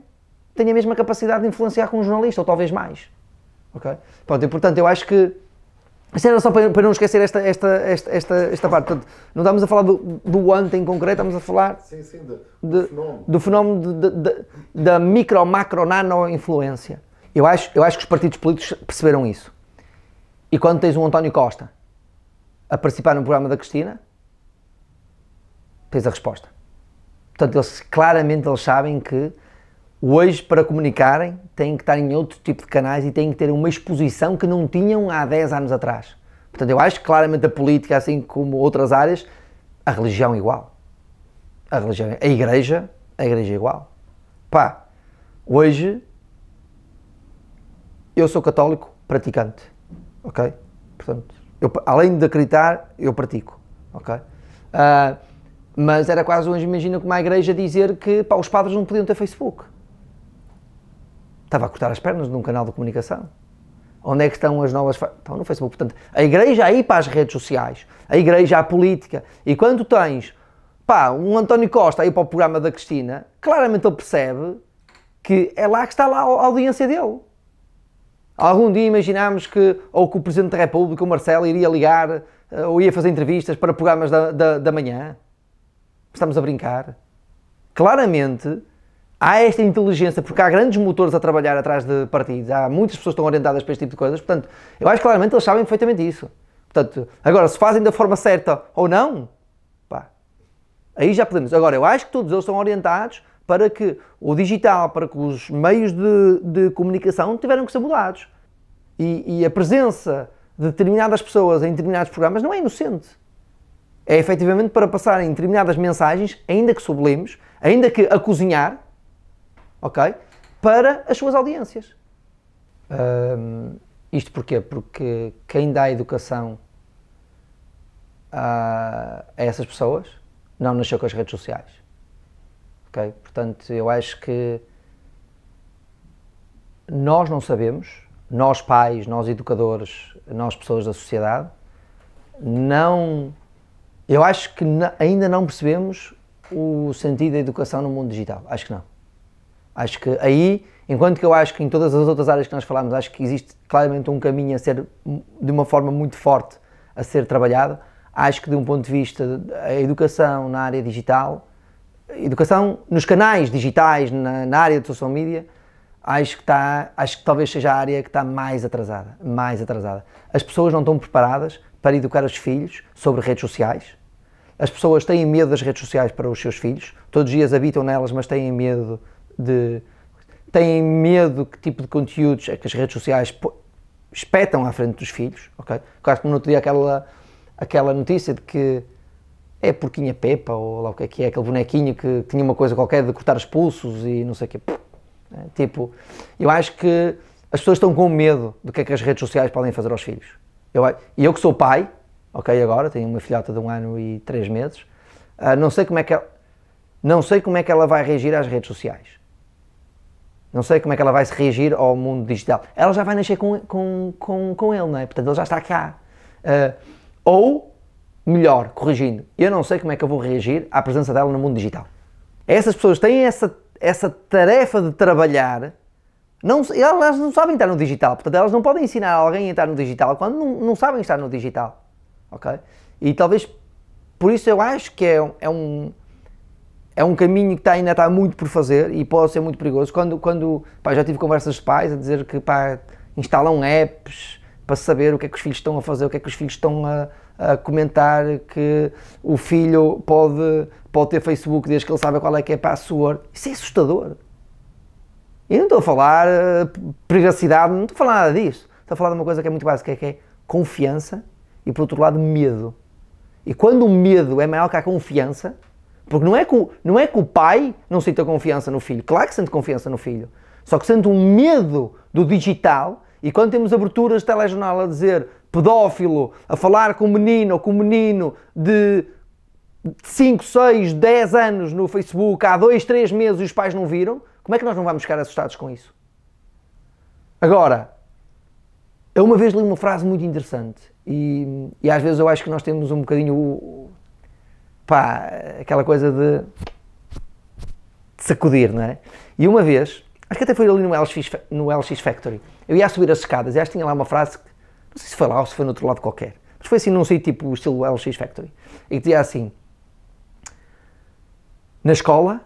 tem a mesma capacidade de influenciar com um jornalista, ou talvez mais, ok? Pronto, e portanto eu acho que isto era só para, para não esquecer esta, esta, esta, esta, esta parte. Portanto, não estamos a falar do, do ante em concreto, estamos a falar sim, sim, do, de, fenómeno. do fenómeno de, de, da micro, macro, nano influência. Eu acho, eu acho que os partidos políticos perceberam isso. E quando tens um António Costa a participar no programa da Cristina, tens a resposta. Portanto, eles claramente eles sabem que Hoje, para comunicarem, têm que estar em outro tipo de canais e têm que ter uma exposição que não tinham há 10 anos atrás. Portanto, eu acho que claramente a política, assim como outras áreas, a religião é igual. A religião, a igreja, a igreja é igual. Pá, hoje eu sou católico praticante, ok? Portanto, eu, além de acreditar, eu pratico, ok? Uh, mas era quase hoje, imagina, como a igreja dizer que pá, os padres não podiam ter Facebook. Estava a cortar as pernas num canal de comunicação. Onde é que estão as novas. Estão no Facebook. Portanto, a igreja aí para as redes sociais, a igreja à política. E quando tens pá, um António Costa aí para o programa da Cristina, claramente ele percebe que é lá que está lá a audiência dele. Algum dia imaginámos que, ou que o Presidente da República, o Marcelo, iria ligar eh, ou ia fazer entrevistas para programas da, da, da manhã. Estamos a brincar. Claramente, há esta inteligência, porque há grandes motores a trabalhar atrás de partidos, há muitas pessoas que estão orientadas para este tipo de coisas, portanto, eu acho que claramente eles sabem perfeitamente isso. Portanto, agora, se fazem da forma certa ou não, pá, aí já podemos. Agora, eu acho que todos eles são orientados para que o digital, para que os meios de, de comunicação tiveram que ser mudados. E, e a presença de determinadas pessoas em determinados programas não é inocente é efetivamente para passarem determinadas mensagens, ainda que sublimes, ainda que a cozinhar, ok? Para as suas audiências. Um, isto porquê? Porque quem dá educação a, a, essas pessoas não nasceu com as redes sociais. Ok, Portanto, eu acho que nós não sabemos, nós pais, nós educadores, nós pessoas da sociedade, não. Eu acho que ainda não percebemos o sentido da educação no mundo digital. Acho que não. Acho que aí, enquanto que eu acho que em todas as outras áreas que nós falámos, acho que existe claramente um caminho a ser, de uma forma muito forte, a ser trabalhado, acho que de um ponto de vista da educação na área digital, educação nos canais digitais, na, na área de social media, acho que está, acho que talvez seja a área que está mais atrasada, mais atrasada. As pessoas não estão preparadas para educar os filhos sobre redes sociais. As pessoas têm medo das redes sociais para os seus filhos. Todos os dias habitam nelas, mas têm medo de têm medo que tipo de conteúdos é que as redes sociais espetam à frente dos filhos, ok? Claro que no outro dia aquela, aquela notícia de que é porquinha Pepa ou lá o que é que é, aquele bonequinho que tinha uma coisa qualquer de cortar os pulsos e não sei o quê. É, tipo, eu acho que as pessoas estão com medo do que é que as redes sociais podem fazer aos filhos. Eu, e eu que sou pai, ok, agora tenho uma filhota de um ano e três meses, uh, não sei como é que ela, não sei como é que ela vai reagir às redes sociais. Não sei como é que ela vai se reagir ao mundo digital. Ela já vai nascer com, com, com, com ele, não é? Portanto, ele já está cá. Uh, ou, melhor, corrigindo, eu não sei como é que eu vou reagir à presença dela no mundo digital. Essas pessoas têm essa, essa tarefa de trabalhar. Não, elas não sabem estar no digital, portanto, elas não podem ensinar alguém a estar no digital quando não, não sabem estar no digital. Ok? E talvez por isso eu acho que é, é um é um caminho que está, ainda está muito por fazer e pode ser muito perigoso. Quando, quando pá, já tive conversas de pais a dizer que pá, instalam apps para saber o que é que os filhos estão a fazer, o que é que os filhos estão a, a comentar, que o filho pode, pode ter Facebook desde que ele sabe qual é que é a password. Isso é assustador. E não estou a falar uh, privacidade, não estou a falar nada disso. Estou a falar de uma coisa que é muito básica, que é confiança e, por outro lado, medo. E quando o medo é maior que a confiança, porque não é, que o, não é que o pai não sinta confiança no filho. Claro que sente confiança no filho. Só que sente um medo do digital e quando temos aberturas de telejornal a dizer pedófilo, a falar com o menino ou com o menino de 5, 6, 10 anos no Facebook há 2, 3 meses e os pais não viram, como é que nós não vamos ficar assustados com isso? Agora, eu uma vez li uma frase muito interessante e, e às vezes eu acho que nós temos um bocadinho pá, aquela coisa de, de sacudir, não é? E uma vez, acho que até foi ali no LX, no LX Factory, eu ia a subir as escadas e acho que tinha lá uma frase, que, não sei se foi lá ou se foi no outro lado qualquer, mas foi assim, não sei, tipo estilo LX Factory, e que dizia assim, na escola,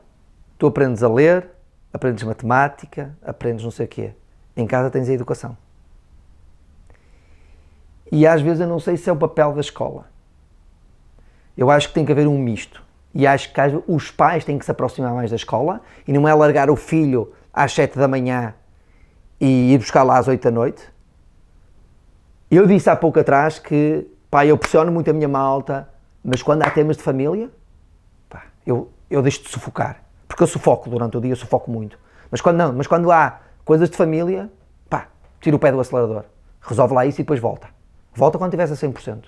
tu aprendes a ler, aprendes matemática, aprendes não sei o quê, em casa tens a educação. E às vezes eu não sei se é o papel da escola, eu acho que tem que haver um misto. E acho que os pais têm que se aproximar mais da escola e não é largar o filho às 7 da manhã e ir buscar lá às 8 da noite. Eu disse há pouco atrás que, pá, eu pressiono muito a minha malta, mas quando há temas de família, pá, eu, eu deixo de sufocar. Porque eu sufoco durante o dia, eu sufoco muito. Mas quando não, mas quando há coisas de família, pá, tira o pé do acelerador. Resolve lá isso e depois volta. Volta quando tiveres a 100%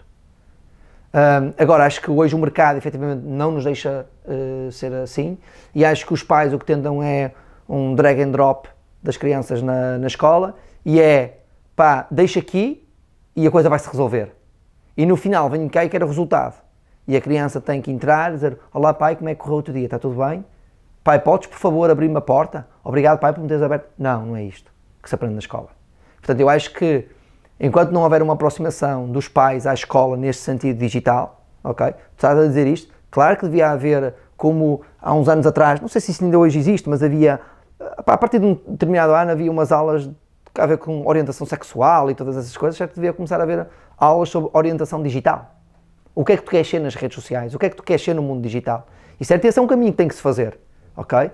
agora, acho que hoje o mercado efetivamente não nos deixa uh, ser assim e acho que os pais o que tentam é um drag and drop das crianças na, na escola e é pá, deixa aqui e a coisa vai se resolver. E no final vem cá e quer o resultado. E a criança tem que entrar e dizer: Olá pai, como é que correu o teu dia? Está tudo bem? Pai, podes por favor abrir-me a porta? Obrigado pai por me teres aberto. Não, não é isto que se aprende na escola. Portanto, eu acho que enquanto não houver uma aproximação dos pais à escola neste sentido digital, ok? Estás a dizer isto? Claro que devia haver, como há uns anos atrás, não sei se isso ainda hoje existe, mas havia, a partir de um determinado ano, havia umas aulas a ver com orientação sexual e todas essas coisas, já que devia começar a haver aulas sobre orientação digital. O que é que tu queres ser nas redes sociais? O que é que tu queres ser no mundo digital? E certo, esse é um caminho que tem que se fazer, ok?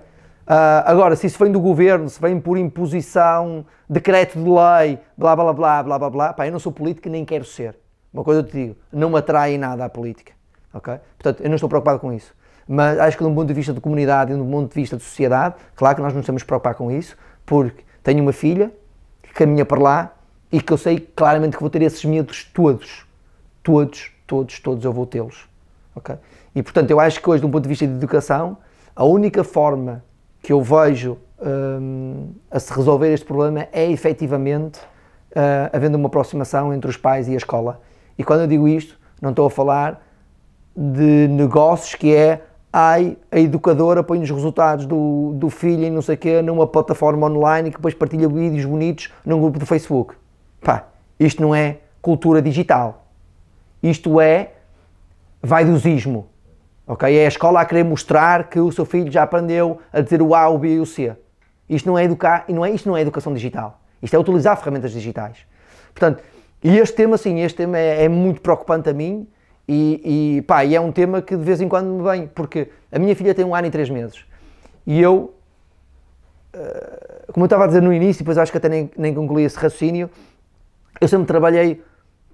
Ah, agora, se isso vem do governo, se vem por imposição, decreto de lei, blá blá blá blá blá blá, pá, eu não sou político nem quero ser. Uma coisa eu te digo, não me atrai nada à política. Okay? Portanto, eu não estou preocupado com isso. Mas acho que, de um ponto de vista de comunidade e de um ponto de vista de sociedade, claro que nós não temos que preocupar com isso, porque tenho uma filha que caminha para lá e que eu sei claramente que vou ter esses medos todos. Todos, todos, todos eu vou tê-los. Okay? E portanto, eu acho que hoje, de um ponto de vista de educação, a única forma que eu vejo um, a se resolver este problema é efetivamente uh, havendo uma aproximação entre os pais e a escola. E quando eu digo isto, não estou a falar de negócios que é ai, a educadora põe os resultados do, do filho e não sei o quê numa plataforma online e que depois partilha vídeos bonitos num grupo do Facebook. Pá, isto não é cultura digital. Isto é vaidosismo. Ok? É a escola a querer mostrar que o seu filho já aprendeu a dizer o A, o B e o C. Isto não é educar, e não é, isto não é educação digital. Isto é utilizar ferramentas digitais. Portanto, e este tema, sim, este tema é, é muito preocupante a mim e, e, pá, e é um tema que de vez em quando me vem, porque a minha filha tem um ano e três meses e eu, eh, como eu estava a dizer no início, depois acho que até nem, nem concluí esse raciocínio, eu sempre trabalhei,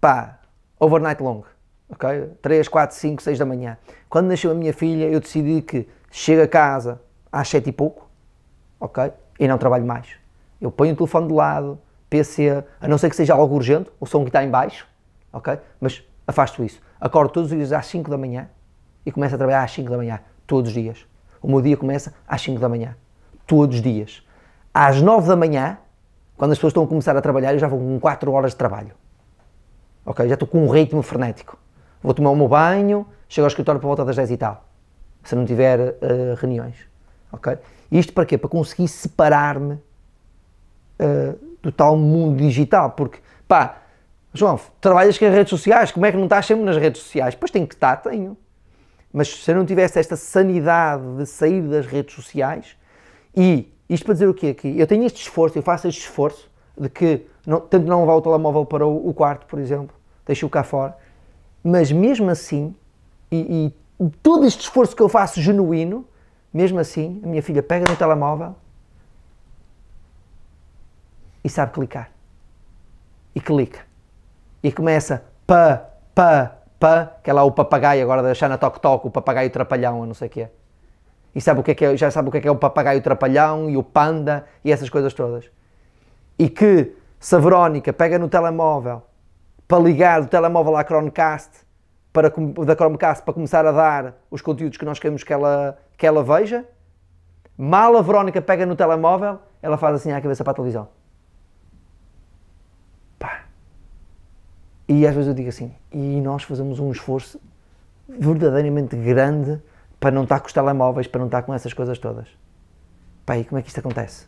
pá, overnight long ok? 3, 4, 5, 6 da manhã. Quando nasceu a minha filha, eu decidi que chego a casa às 7 e pouco, ok? E não trabalho mais. Eu ponho o telefone de lado, PC, a não ser que seja algo urgente, o som que está em baixo, ok? Mas afasto isso. Acordo todos os dias às 5 da manhã e começo a trabalhar às 5 da manhã, todos os dias. O meu dia começa às 5 da manhã, todos os dias. Às 9 da manhã, quando as pessoas estão a começar a trabalhar, eu já vou com 4 horas de trabalho. Ok? Já estou com um ritmo frenético vou tomar o meu banho, chego ao escritório por volta das 10 e tal, se não tiver uh, reuniões, ok? Isto para quê? Para conseguir separar-me uh, do tal mundo digital, porque, pá, João, trabalhas com as redes sociais, como é que não estás sempre nas redes sociais? Pois tem que estar, tenho. Mas se eu não tivesse esta sanidade de sair das redes sociais, e isto para dizer o quê aqui? Eu tenho este esforço, eu faço este esforço de que não, tanto não levar o telemóvel para o, o quarto, por exemplo, deixo-o cá fora, mas mesmo assim, e, e todo este esforço que eu faço genuíno, mesmo assim, a minha filha pega no telemóvel e sabe clicar. E clica. E começa pa, pa, pa, que é lá o papagaio agora da Xana Toc Toc, o papagaio trapalhão, eu não sei o que é. E sabe o que é, que é já sabe o que é, que é o papagaio trapalhão e o panda e essas coisas todas. E que se a Verónica pega no telemóvel para ligar o telemóvel à Chromecast, para, da Chromecast para começar a dar os conteúdos que nós queremos que ela, que ela veja. Mal a Verónica pega no telemóvel, ela faz assim à cabeça para a televisão. Pá. E às vezes eu digo assim, e nós fazemos um esforço verdadeiramente grande para não estar com os telemóveis, para não estar com essas coisas todas. Pá, e como é que isto acontece?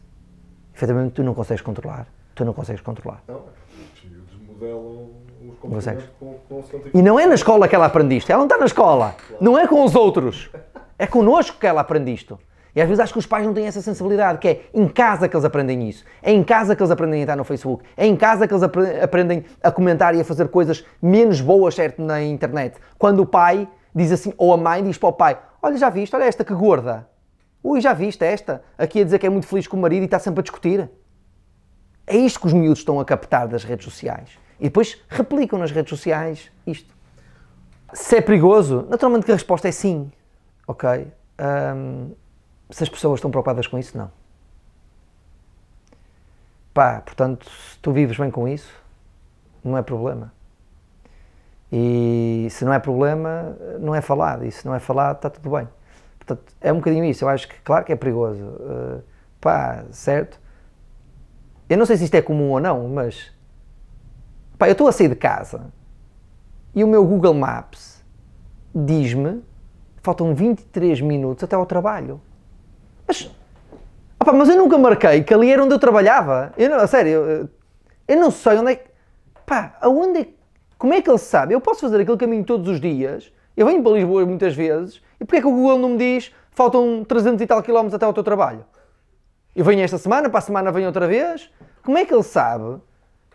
Efetivamente, tu não consegues controlar. Tu não consegues controlar. Não, os modelam com, com e não é na escola que ela aprende isto. Ela não está na escola. Claro. Não é com os outros. É connosco que ela aprende isto. E às vezes acho que os pais não têm essa sensibilidade, que é em casa que eles aprendem isso. É em casa que eles aprendem a entrar no Facebook. É em casa que eles aprendem a comentar e a fazer coisas menos boas, certo, na internet. Quando o pai diz assim, ou a mãe diz para o pai, olha, já viste, olha esta que gorda. Ui, já viste esta? Aqui a dizer que é muito feliz com o marido e está sempre a discutir. É isto que os miúdos estão a captar das redes sociais. E depois replicam nas redes sociais isto. Se é perigoso, naturalmente que a resposta é sim. Ok? Um, se as pessoas estão preocupadas com isso, não. Pá, portanto, se tu vives bem com isso, não é problema. E se não é problema, não é falado. E se não é falado, está tudo bem. Portanto, é um bocadinho isso. Eu acho que, claro que é perigoso. Uh, pá, certo? Eu não sei se isto é comum ou não, mas Pá, eu estou a sair de casa e o meu Google Maps diz-me faltam 23 minutos até ao trabalho. Mas, opa, mas eu nunca marquei que ali era onde eu trabalhava. Eu não, a sério, eu, eu não sei onde é que. Pá, aonde é que. Como é que ele sabe? Eu posso fazer aquele caminho todos os dias. Eu venho para Lisboa muitas vezes. E porquê é que o Google não me diz faltam 300 e tal quilómetros até ao teu trabalho? Eu venho esta semana, para a semana venho outra vez. Como é que ele sabe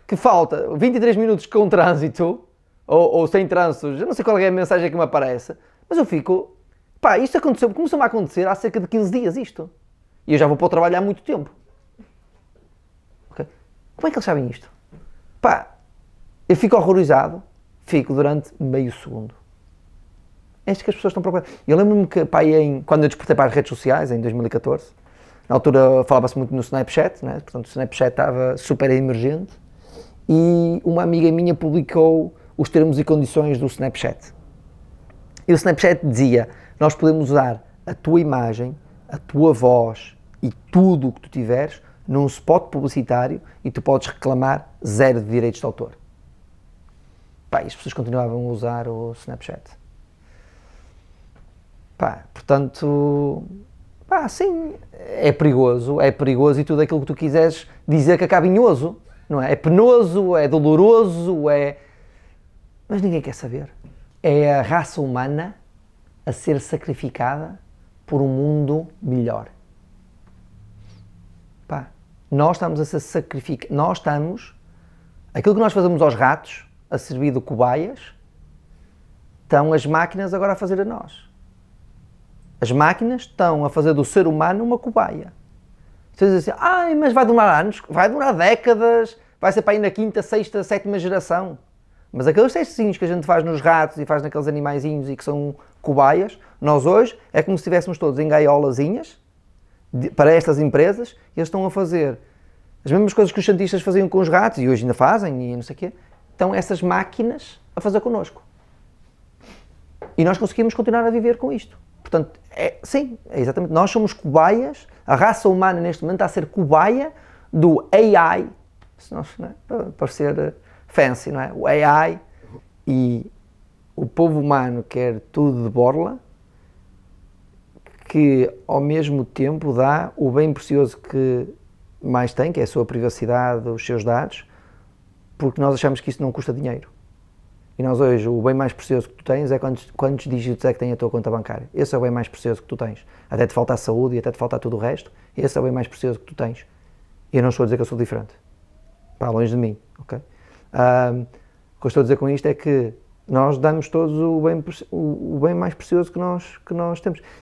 que falta 23 minutos com trânsito, ou, ou sem trânsito, já não sei qual é a mensagem que me aparece, mas eu fico, pá, isto aconteceu, começou-me a acontecer há cerca de 15 dias isto. E eu já vou para o trabalho há muito tempo. Okay? Como é que eles sabem isto? Pá, eu fico horrorizado, fico durante meio segundo. É isto que as pessoas estão procurando. Eu lembro-me que, pá, em, quando eu despertei para as redes sociais, em 2014, na altura falava-se muito no Snapchat, né? portanto o Snapchat estava super emergente e uma amiga minha publicou os termos e condições do Snapchat. E o Snapchat dizia: nós podemos usar a tua imagem, a tua voz e tudo o que tu tiveres num spot publicitário e tu podes reclamar zero de direitos de autor. Pá, e as pessoas continuavam a usar o Snapchat. Pá, portanto, pá, sim, é perigoso, é perigoso e tudo aquilo que tu quiseres dizer que é carinhoso não é? É penoso, é doloroso, é. Mas ninguém quer saber. É a raça humana a ser sacrificada por um mundo melhor. Pá, nós estamos a ser sacrificados. Nós estamos. Aquilo que nós fazemos aos ratos, a servir de cobaias, estão as máquinas agora a fazer a nós. As máquinas estão a fazer do ser humano uma cobaia. Vocês dizem assim, ai, mas vai demorar anos, vai demorar décadas, vai ser para ir na quinta, sexta, sétima geração. Mas aqueles testezinhos que a gente faz nos ratos e faz naqueles animaizinhos e que são cobaias, nós hoje é como se estivéssemos todos em gaiolazinhas para estas empresas e eles estão a fazer as mesmas coisas que os cientistas faziam com os ratos e hoje ainda fazem e não sei o quê. Estão essas máquinas a fazer connosco. E nós conseguimos continuar a viver com isto. Portanto, é, sim, é exatamente. Nós somos cobaias, a raça humana neste momento está a ser cobaia do AI, se nós, é? para, para ser eh, fancy, não é? O AI e o povo humano quer tudo de borla, que ao mesmo tempo dá o bem precioso que mais tem, que é a sua privacidade, os seus dados, porque nós achamos que isso não custa dinheiro. E nós hoje, o bem mais precioso que tu tens é quantos, quantos dígitos é que tem a tua conta bancária. Esse é o bem mais precioso que tu tens. Até te falta a saúde e até te falta tudo o resto, esse é o bem mais precioso que tu tens. E eu não estou a dizer que eu sou diferente. Para longe de mim, ok? Um, o que eu estou a dizer com isto é que nós damos todos o bem, o, o bem mais precioso que nós, que nós temos.